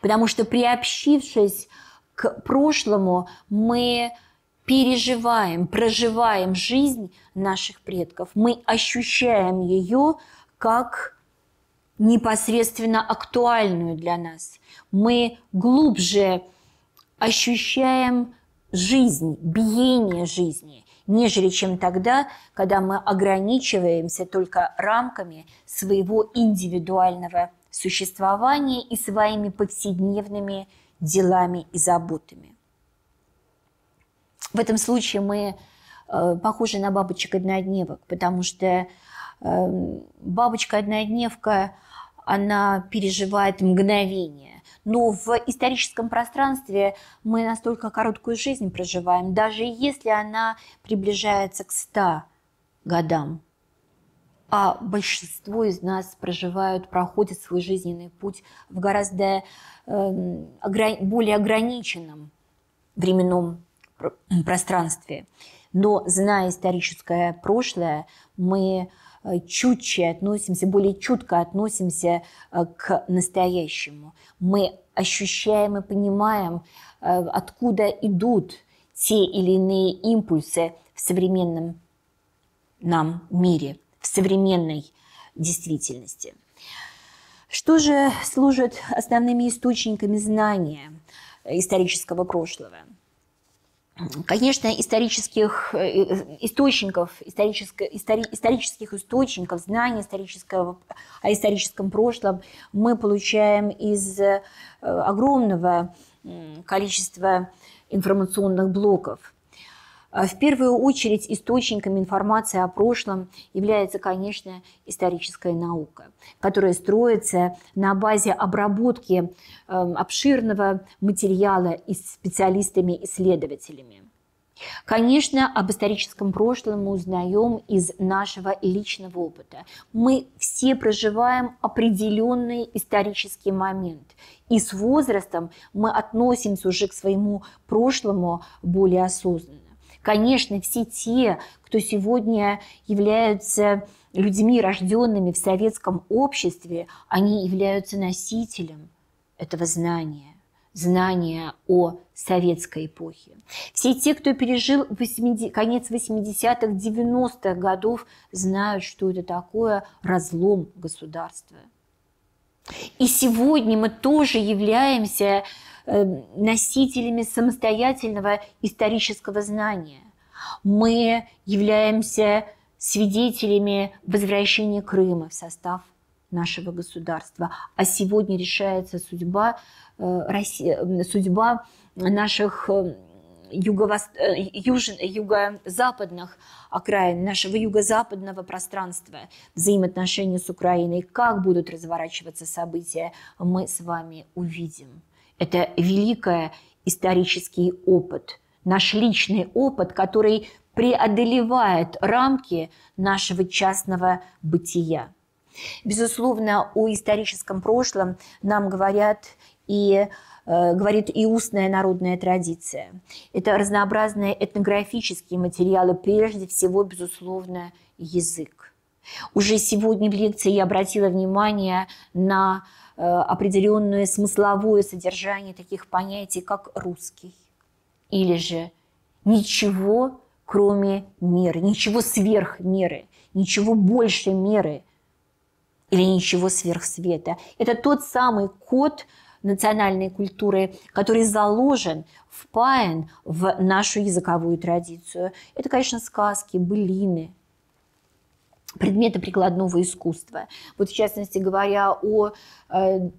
Потому что приобщившись к прошлому, мы переживаем, проживаем жизнь наших предков. Мы ощущаем ее как непосредственно актуальную для нас. Мы глубже ощущаем жизнь, биение жизни, нежели чем тогда, когда мы ограничиваемся только рамками своего индивидуального существования и своими повседневными делами и заботами. В этом случае мы э, похожи на бабочек-однодневок, потому что э, бабочка-однодневка, она переживает мгновение. Но в историческом пространстве мы настолько короткую жизнь проживаем, даже если она приближается к 100 годам, а большинство из нас проживают, проходят свой жизненный путь в гораздо э, ограни более ограниченном временном пространстве. Но, зная историческое прошлое, мы э, чутче относимся, более чутко относимся э, к настоящему. Мы ощущаем и понимаем, э, откуда идут те или иные импульсы в современном нам мире – современной действительности. Что же служит основными источниками знания исторического прошлого? Конечно, исторических э, источников, исторических, исторических источников, знаний исторического, о историческом прошлом мы получаем из э, огромного количества информационных блоков – а в первую очередь источником информации о прошлом является, конечно, историческая наука, которая строится на базе обработки эм, обширного материала и специалистами-исследователями. Конечно, об историческом прошлом мы узнаем из нашего личного опыта. Мы все проживаем определенный исторический момент. И с возрастом мы относимся уже к своему прошлому более осознанно. Конечно, все те, кто сегодня являются людьми, рожденными в советском обществе, они являются носителем этого знания знания о советской эпохе. Все те, кто пережил 80, конец 80-х, 90-х годов, знают, что это такое разлом государства. И сегодня мы тоже являемся Эм, носителями самостоятельного исторического знания. Мы являемся свидетелями возвращения Крыма в состав нашего государства. А сегодня решается судьба, э, эм, судьба наших эм, э, юго-западных окраин, нашего юго-западного пространства, взаимоотношения с Украиной, как будут разворачиваться события, мы с вами увидим. Это великий исторический опыт, наш личный опыт, который преодолевает рамки нашего частного бытия. Безусловно, о историческом прошлом нам говорят и э, говорит и устная народная традиция. Это разнообразные этнографические материалы, прежде всего, безусловно, язык. Уже сегодня в лекции я обратила внимание на Э, определенное смысловое содержание таких понятий, как русский, или же ничего, кроме меры, ничего сверх меры, ничего больше меры или ничего сверх света. Это тот самый код национальной культуры, который заложен, впаян в нашу языковую традицию. Это, конечно, сказки, былины, предметы прикладного искусства. Вот в частности говоря о э,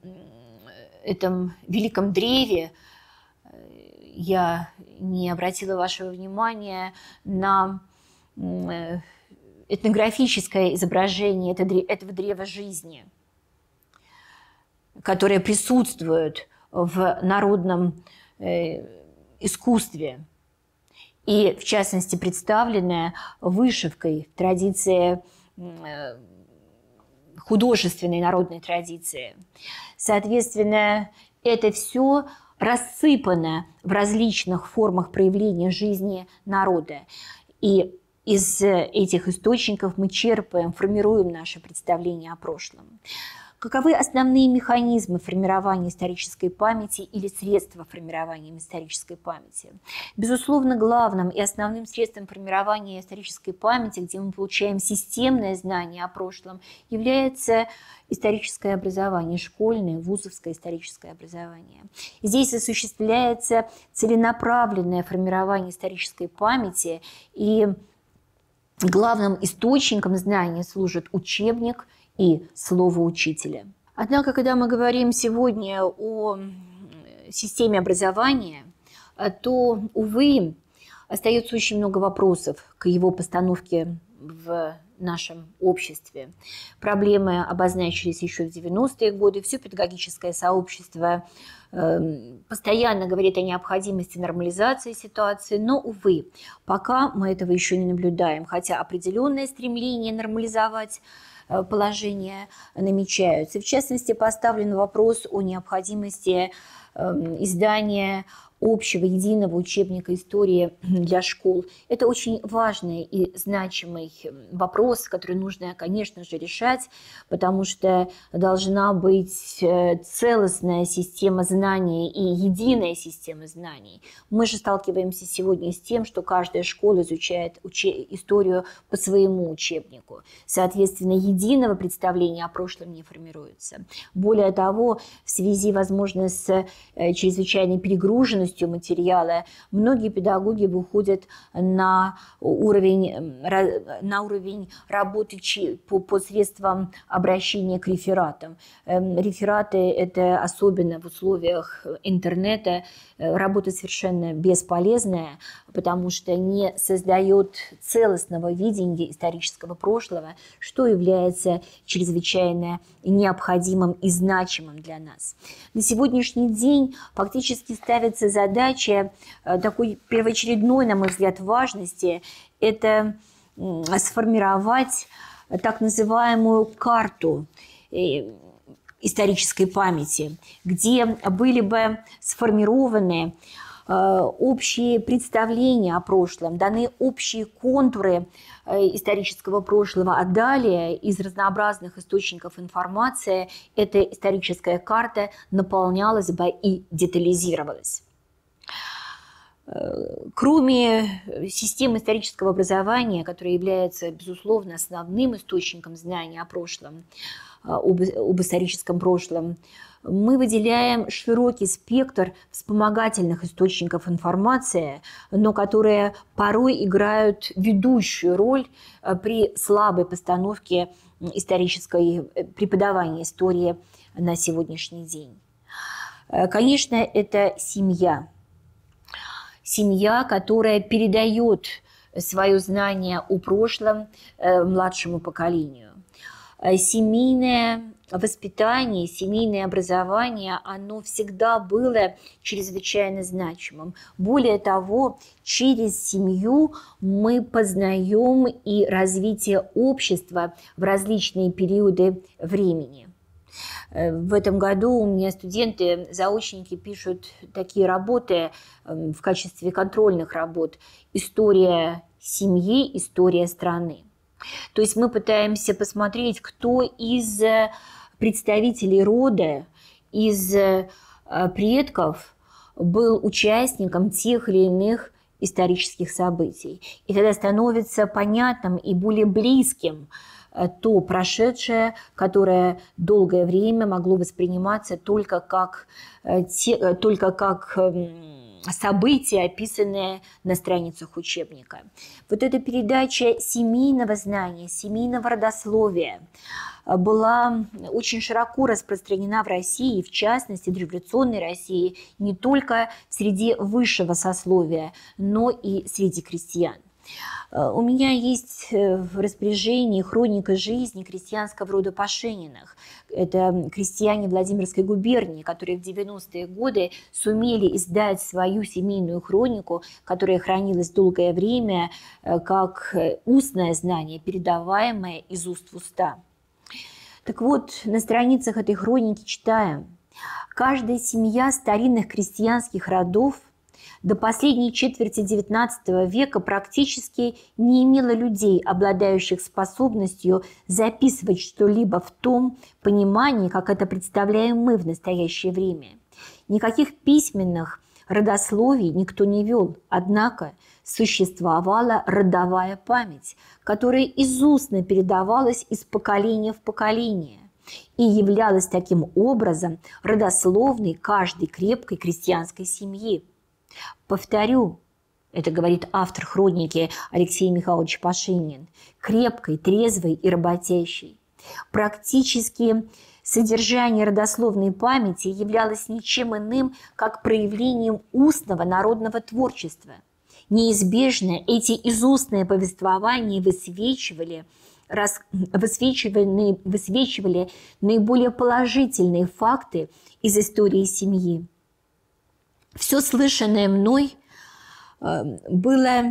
этом великом древе, э, я не обратила вашего внимания на э, этнографическое изображение этого древа жизни, которое присутствует в народном искусстве и, в частности, представленное вышивкой в традиции Э, художественной народной традиции. Соответственно, это все рассыпано в различных формах проявления жизни народа. И из этих источников мы черпаем, формируем наше представление о прошлом. Каковы основные механизмы формирования исторической памяти или средства формирования исторической памяти? Безусловно, главным и основным средством формирования исторической памяти, где мы получаем системное знание о прошлом, является историческое образование, школьное, вузовское историческое образование. Здесь осуществляется целенаправленное формирование исторической памяти, и главным источником знания служит учебник – и слово учителя. Однако, когда мы говорим сегодня о системе образования, э, то, увы, остается очень много вопросов к его постановке в нашем обществе. Проблемы обозначились еще в 90-е годы. Все педагогическое сообщество эм, постоянно говорит о необходимости нормализации ситуации, но, увы, пока мы этого еще не наблюдаем, хотя определенное стремление нормализовать Э, положения намечаются. В частности, поставлен вопрос о необходимости эм, издания общего единого учебника истории для школ. Это очень важный и значимый э, вопрос, который нужно, конечно же, решать, потому что должна быть э, целостная система знаний и единая система знаний. Мы же сталкиваемся сегодня с тем, что каждая школа изучает историю по своему учебнику. Соответственно, единого представления о прошлом не формируется. Более того, в связи, возможно, с э, чрезвычайной перегруженностью сложностью материала. Многие педагоги выходят на уровень, на уровень работы по, посредством обращения к рефератам. Эм, рефераты – это особенно в условиях интернета э, работа совершенно бесполезная, потому что не создает целостного видения исторического прошлого, что является чрезвычайно необходимым и значимым для нас. На сегодняшний день фактически ставится задача э, такой первоочередной, на мой взгляд, важности – это сформировать так называемую карту э, исторической памяти, где были бы сформированы э, общие представления о прошлом, даны общие контуры исторического прошлого, а далее из разнообразных источников информации эта историческая карта наполнялась бы и детализировалась. Э, кроме э, системы исторического образования, которая является, безусловно, основным источником знания о прошлом, э, об, об историческом прошлом, мы выделяем широкий спектр вспомогательных источников информации, но которые порой играют ведущую роль при слабой постановке исторической преподавания истории на сегодняшний день. Конечно, это семья – семья, которая передает свое знание о прошлом э, младшему поколению. Э, семейное воспитание, семейное образование, оно всегда было чрезвычайно значимым. Более того, через семью мы познаем и развитие общества в различные периоды времени. Э, в этом году у меня студенты, заочники пишут такие работы эм, в качестве контрольных работ. История семьи, история страны. То есть мы пытаемся посмотреть, кто из э, представителей рода, из э, предков был участником тех или иных исторических событий. И тогда становится понятным и более близким Э, то прошедшее, которое долгое время могло восприниматься только как, э, те, э, только как эм, события, описанные на страницах учебника. Вот эта передача семейного знания, семейного родословия была очень широко распространена в России, в частности, в революционной России, не только среди высшего сословия, но и среди крестьян. Э, у меня есть э, в распоряжении хроника жизни крестьянского рода Пашининых. Это крестьяне Владимирской губернии, которые в 90-е годы сумели издать свою семейную хронику, которая хранилась долгое время э, как устное знание, передаваемое из уст в уста. Так вот, на страницах этой хроники читаем. Каждая семья старинных крестьянских родов до последней четверти XIX века практически не имело людей, обладающих способностью записывать что-либо в том понимании, как это представляем мы в настоящее время. Никаких письменных родословий никто не вел, однако существовала родовая память, которая изустно передавалась из поколения в поколение и являлась таким образом родословной каждой крепкой крестьянской семьи. Повторю, это говорит автор хроники Алексей Михайлович Пашинин, крепкой, трезвой и работящей. Практически содержание родословной памяти являлось ничем иным, как проявлением устного народного творчества. Неизбежно эти изустные повествования высвечивали раз, высвечивали, высвечивали наиболее положительные факты из истории семьи все слышанное мной э, было,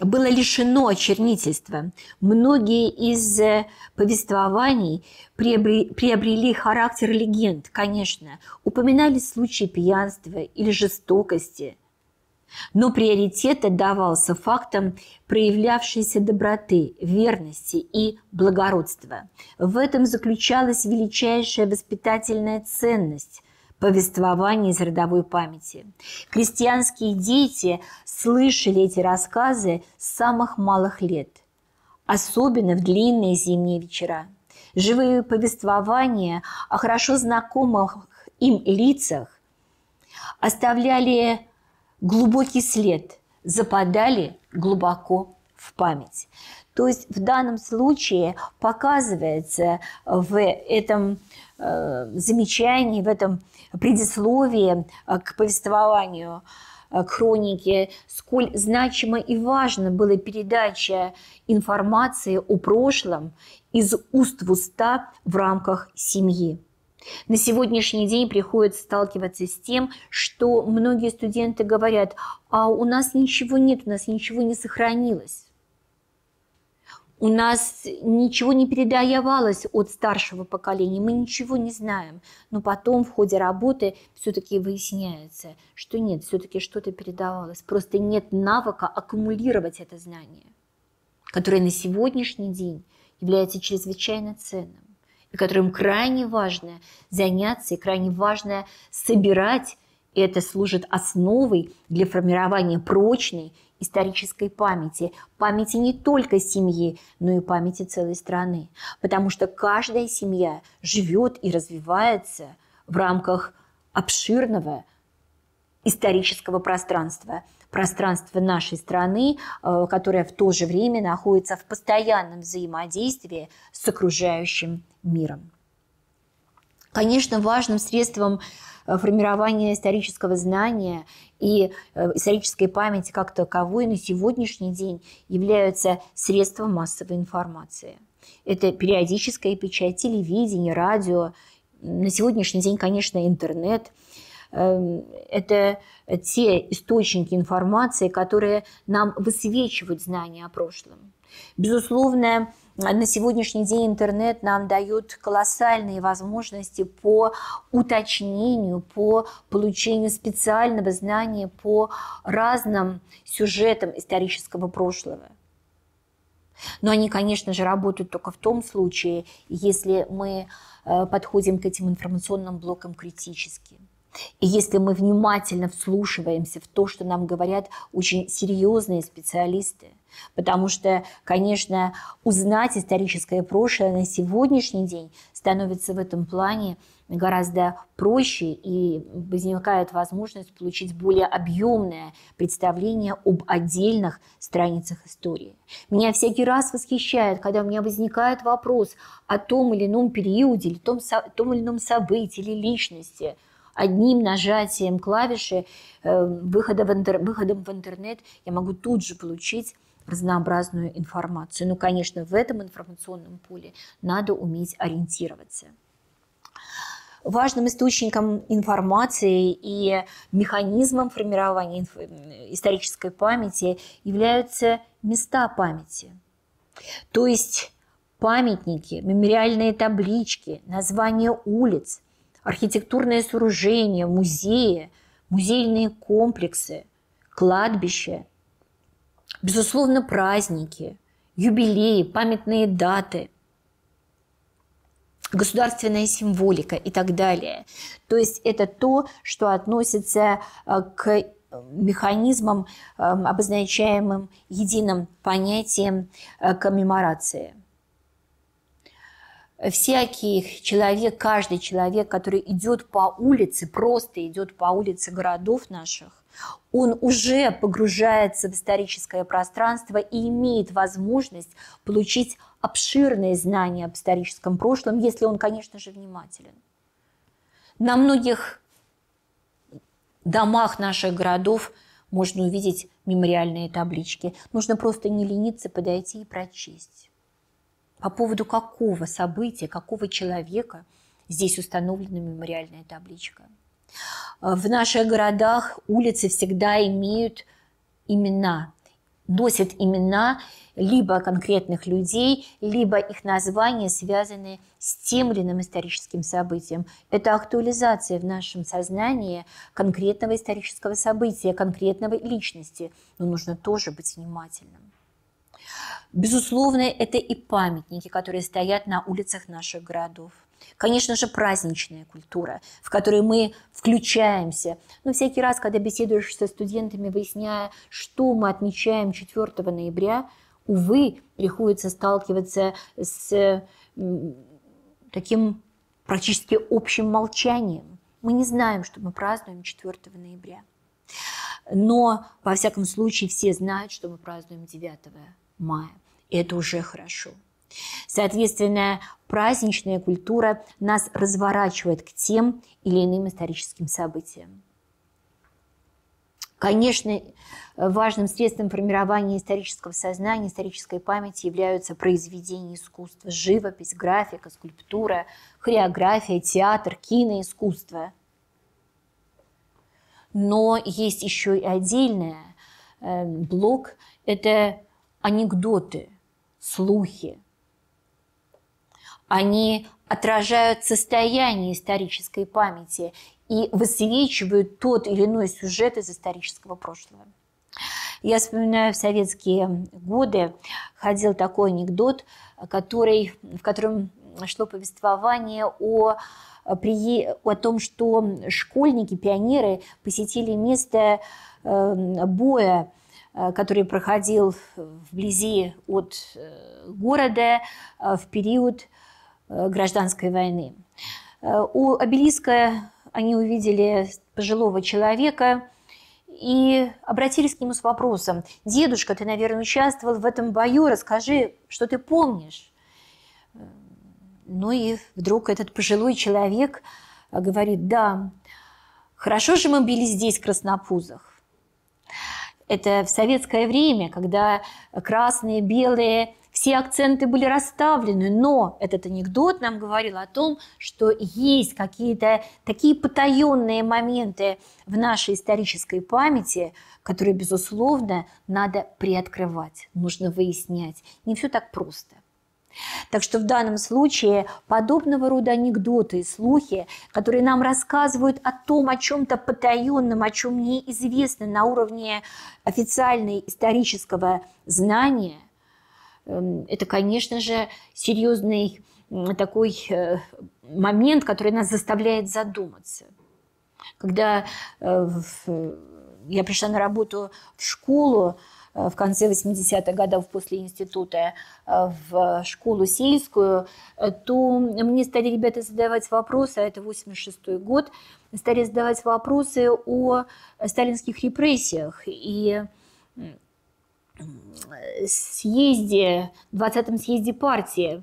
было лишено очернительства. Многие из э, повествований приобрели характер легенд, конечно. Упоминались случаи пьянства или жестокости, но приоритет отдавался фактам проявлявшейся доброты, верности и благородства. В этом заключалась величайшая воспитательная ценность повествования из родовой памяти. Крестьянские дети слышали эти рассказы с самых малых лет, особенно в длинные зимние вечера. Живые повествования о хорошо знакомых им лицах оставляли глубокий след, западали глубоко в память. То есть в данном случае показывается в этом Э, замечаний в этом предисловии э, к повествованию э, к сколь значимо и важно было передача информации о прошлом из уст в уста в рамках семьи. На сегодняшний день приходится сталкиваться с тем, что многие студенты говорят, а у нас ничего нет, у нас ничего не сохранилось. У нас ничего не передавалось от старшего поколения, мы ничего не знаем. Но потом в ходе работы все-таки выясняется, что нет, все-таки что-то передавалось. Просто нет навыка аккумулировать это знание, которое на сегодняшний день является чрезвычайно ценным и которым крайне важно заняться и крайне важно собирать. И это служит основой для формирования прочной исторической памяти, памяти не только семьи, но и памяти целой страны. Потому что каждая семья живет и развивается в рамках обширного исторического пространства, пространства нашей страны, э, которое в то же время находится в постоянном взаимодействии с окружающим миром. Конечно, важным средством э, формирования исторического знания и э, исторической памяти как таковой на сегодняшний день являются средством массовой информации. Это периодическая печать, телевидение, радио, на сегодняшний день, конечно, интернет. Эм, это э, те источники информации, которые нам высвечивают знания о прошлом. Безусловно, а на сегодняшний день интернет нам дает колоссальные возможности по уточнению, по получению специального знания по разным сюжетам исторического прошлого. Но они, конечно же, работают только в том случае, если мы э, подходим к этим информационным блокам критически – и если мы внимательно вслушиваемся в то, что нам говорят очень серьезные специалисты, потому что, конечно, узнать историческое прошлое на сегодняшний день становится в этом плане гораздо проще и возникает возможность получить более объемное представление об отдельных страницах истории. Меня всякий раз восхищает, когда у меня возникает вопрос о том или ином периоде, или том, том или ином событии или личности – одним нажатием клавиши, э, выхода в интер... выходом в интернет, я могу тут же получить разнообразную информацию. Ну, конечно, в этом информационном поле надо уметь ориентироваться. Важным источником информации и механизмом формирования инф... исторической памяти являются места памяти. То есть памятники, мемориальные таблички, названия улиц – архитектурные сооружения, музеи, музейные комплексы, кладбища, безусловно, праздники, юбилеи, памятные даты, государственная символика и так далее. То есть это то, что относится э, к э, механизмам, эм, обозначаемым единым понятием э, коммеморации – всякий человек, каждый человек, который идет по улице, просто идет по улице городов наших, он уже погружается в историческое пространство и имеет возможность получить обширные знания об историческом прошлом, если он, конечно же, внимателен. На многих домах наших городов можно увидеть мемориальные таблички. Нужно просто не лениться, подойти и прочесть по поводу какого события, какого человека здесь установлена мемориальная табличка. Э, в наших городах улицы всегда имеют имена, носят имена либо конкретных людей, либо их названия связаны с тем или иным историческим событием. Это актуализация в нашем сознании конкретного исторического события, конкретного личности. Но нужно тоже быть внимательным. Безусловно, это и памятники, которые стоят на улицах наших городов. Конечно же, праздничная культура, в которой мы включаемся. Но всякий раз, когда беседуешь со студентами, выясняя, что мы отмечаем 4 ноября, увы, приходится сталкиваться с таким практически общим молчанием. Мы не знаем, что мы празднуем 4 ноября. Но, во всяком случае, все знают, что мы празднуем 9 мая. это уже хорошо. Соответственно, праздничная культура нас разворачивает к тем или иным историческим событиям. Конечно, важным средством формирования исторического сознания, исторической памяти являются произведения искусства, живопись, графика, скульптура, хореография, театр, киноискусство. Но есть еще и отдельный э, блок – это анекдоты, слухи. Они отражают состояние исторической памяти и высвечивают тот или иной сюжет из исторического прошлого. Я вспоминаю, в советские годы ходил такой анекдот, который, в котором шло повествование о, о том, что школьники, пионеры посетили место э, боя Э, который проходил вблизи от э, города э, в период гражданской войны. У обелиска они увидели пожилого человека и обратились к нему с вопросом, «Дедушка, ты, наверное, участвовал в этом бою, расскажи, что ты помнишь?» Ну и вдруг этот пожилой человек говорит, «Да, хорошо же мы били здесь, в Краснопузах, это в советское время, когда красные, белые, все акценты были расставлены, но этот анекдот нам говорил о том, что есть какие-то такие потаенные моменты в нашей исторической памяти, которые, безусловно, надо приоткрывать, нужно выяснять. Не все так просто. Так что в данном случае подобного рода анекдоты и слухи, которые нам рассказывают о том, о чем-то потаенном, о чем неизвестно на уровне официальной исторического знания, эм, это, конечно же, серьезный такой э, момент, который нас заставляет задуматься. Когда э, я пришла на работу в школу, Э, в конце 80-х годов после института э, в школу сельскую, э, то мне стали ребята задавать вопросы, а это 86-й год, стали задавать вопросы о сталинских репрессиях и съезде, 20-м съезде партии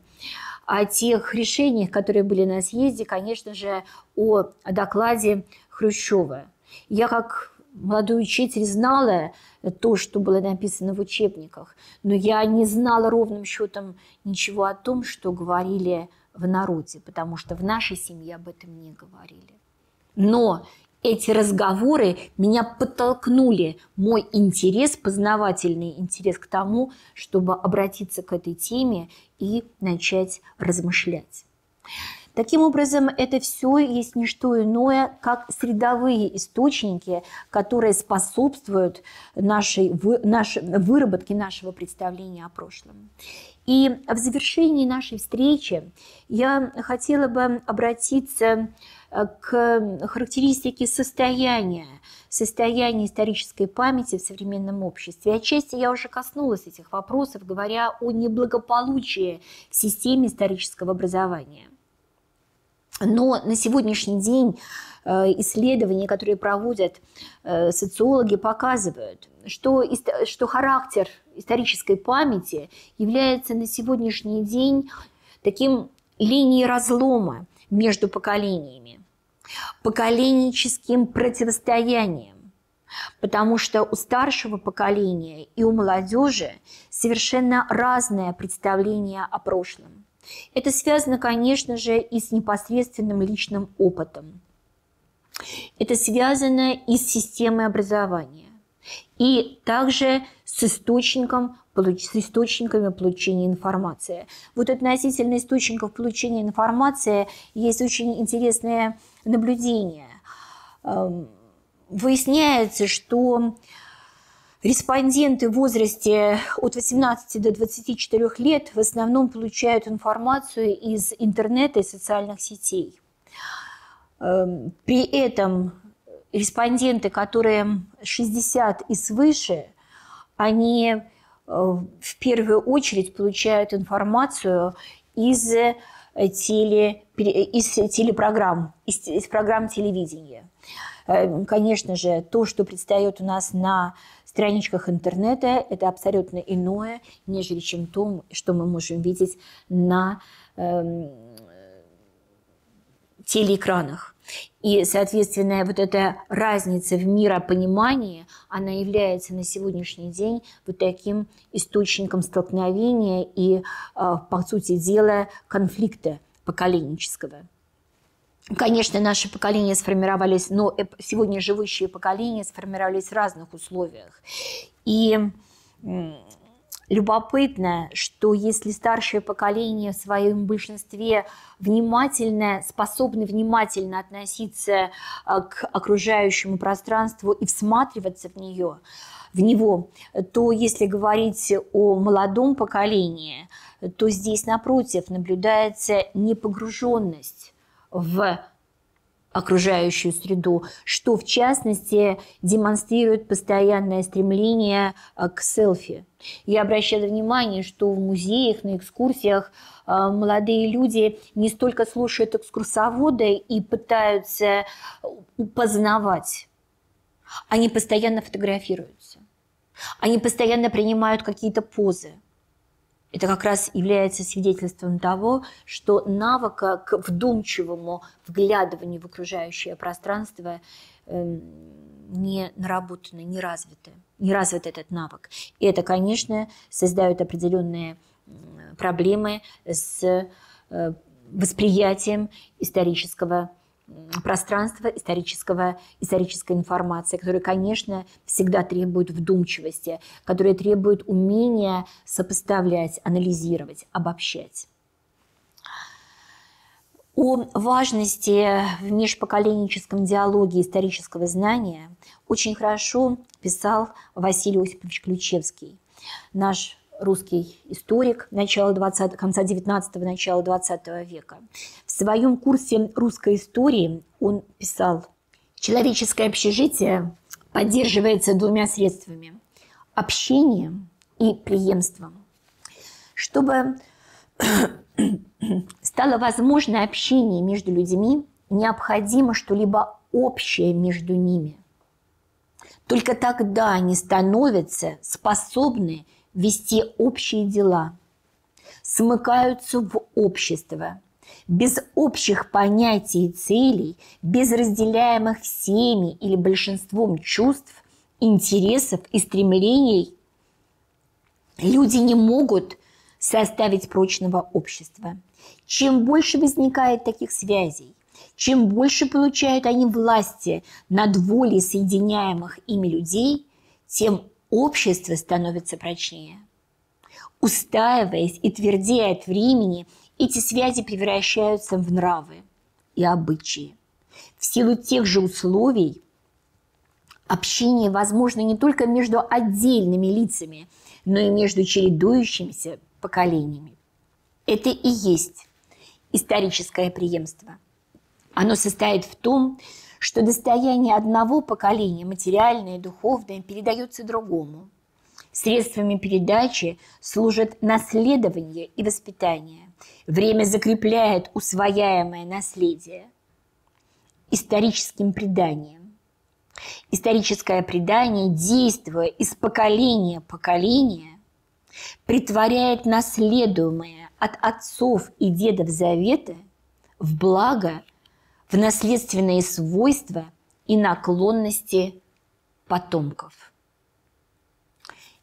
о тех решениях, которые были на съезде, конечно же, о, докладе Хрущева. Я как молодой учитель знала, то, что было написано в учебниках. Но я не знала ровным счетом ничего о том, что говорили в народе, потому что в нашей семье об этом не говорили. Но эти разговоры меня подтолкнули, мой интерес, познавательный интерес к тому, чтобы обратиться к этой теме и начать размышлять. Таким образом, это все есть не что иное, как средовые источники, которые способствуют нашей, вы, нашей, выработке нашего представления о прошлом. И в завершении нашей встречи я хотела бы обратиться э, к характеристике состояния, состояния исторической памяти в современном обществе. Отчасти я уже коснулась этих вопросов, говоря о неблагополучии в системе исторического образования – но на сегодняшний день э, исследования, которые проводят э, социологи, показывают, что, что характер исторической памяти является на сегодняшний день таким линией разлома между поколениями, поколенческим противостоянием. Потому что у старшего поколения и у молодежи совершенно разное представление о прошлом. Это связано, конечно же, и с непосредственным личным опытом. Это связано и с системой образования, и также с источником с источниками получения информации. Вот относительно источников получения информации есть очень интересное наблюдение. Эм, выясняется, что Респонденты в возрасте от 18 до 24 лет в основном получают информацию из интернета и социальных сетей. Эм, при этом респонденты, которые 60 и свыше, они э, в первую очередь получают информацию из, теле, из телепрограмм, из, из программ телевидения. Э, конечно же, то, что предстает у нас на страничках интернета это абсолютно иное, нежели чем то, что мы можем видеть на э, телеэкранах. И, соответственно, вот эта разница в миропонимании, она является на сегодняшний день вот таким источником столкновения и, э, по сути дела, конфликта поколенческого. Конечно, наши поколения сформировались, но сегодня живущие поколения сформировались в разных условиях. И любопытно, что если старшее поколение в своем большинстве внимательно, способны внимательно относиться а, к окружающему пространству и всматриваться в нее, в него, то если говорить о молодом поколении, то здесь, напротив, наблюдается непогруженность в окружающую среду, что в частности демонстрирует постоянное стремление э, к селфи. Я обращаю внимание, что в музеях, на экскурсиях э, молодые люди не столько слушают экскурсовода и пытаются познавать, они постоянно фотографируются, они постоянно принимают какие-то позы – это как раз является свидетельством того, что навыка к вдумчивому вглядыванию в окружающее пространство эм, не наработаны, не развиты, не развит этот навык. И это, конечно, создает определенные проблемы с э, восприятием исторического пространство исторического, исторической информации, которая, конечно, всегда требует вдумчивости, которая требует умения сопоставлять, анализировать, обобщать. О важности в межпоколенческом диалоге исторического знания очень хорошо писал Василий Осипович Ключевский, наш русский историк начала 20, конца 19-го, начала 20 века. В своем курсе русской истории он писал, человеческое общежитие поддерживается двумя средствами – общением и преемством. Чтобы <clears throat> стало возможно общение между людьми, необходимо что-либо общее между ними. Только тогда они становятся способны – вести общие дела, смыкаются в общество. Без общих понятий и целей, без разделяемых всеми или большинством чувств, интересов и стремлений люди не могут составить прочного общества. Чем больше возникает таких связей, чем больше получают они власти над волей соединяемых ими людей, тем общество становится прочнее. Устаиваясь и твердея от времени, эти связи превращаются в нравы и обычаи. В силу тех же условий общение возможно не только между отдельными лицами, но и между чередующимися поколениями. Это и есть историческое преемство. Оно состоит в том, что достояние одного поколения, материальное и духовное, передается другому. Средствами передачи служат наследование и воспитание. Время закрепляет усвояемое наследие историческим преданием. Историческое предание, действуя из поколения в поколение, притворяет наследуемое от отцов и дедов завета в благо – в наследственные свойства и наклонности потомков.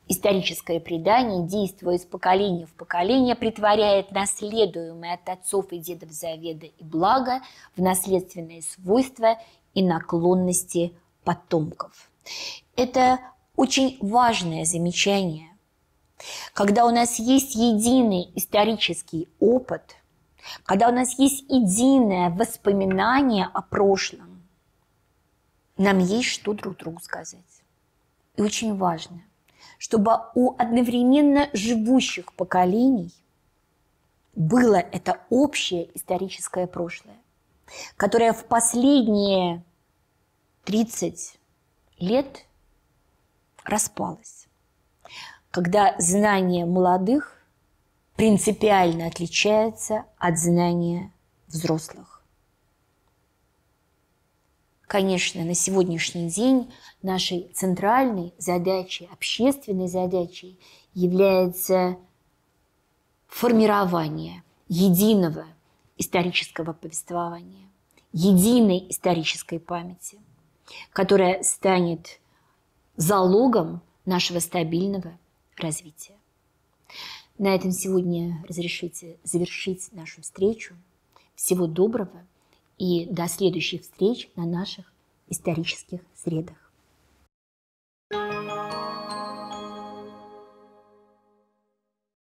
Историческое предание, действуя из поколения в поколение, притворяет наследуемое от отцов и дедов заведа и благо в наследственные свойства и наклонности потомков. Это очень важное замечание. Когда у нас есть единый исторический опыт – когда у нас есть единое воспоминание о прошлом, нам есть что друг другу сказать. И очень важно, чтобы у одновременно живущих поколений было это общее историческое прошлое, которое в последние 30 лет распалось, когда знания молодых принципиально отличается от знания взрослых. Конечно, на сегодняшний день нашей центральной задачей, общественной задачей является формирование единого исторического повествования, единой исторической памяти, которая станет залогом нашего стабильного развития. На этом сегодня разрешите завершить нашу встречу. Всего доброго и до следующих встреч на наших исторических средах. thank you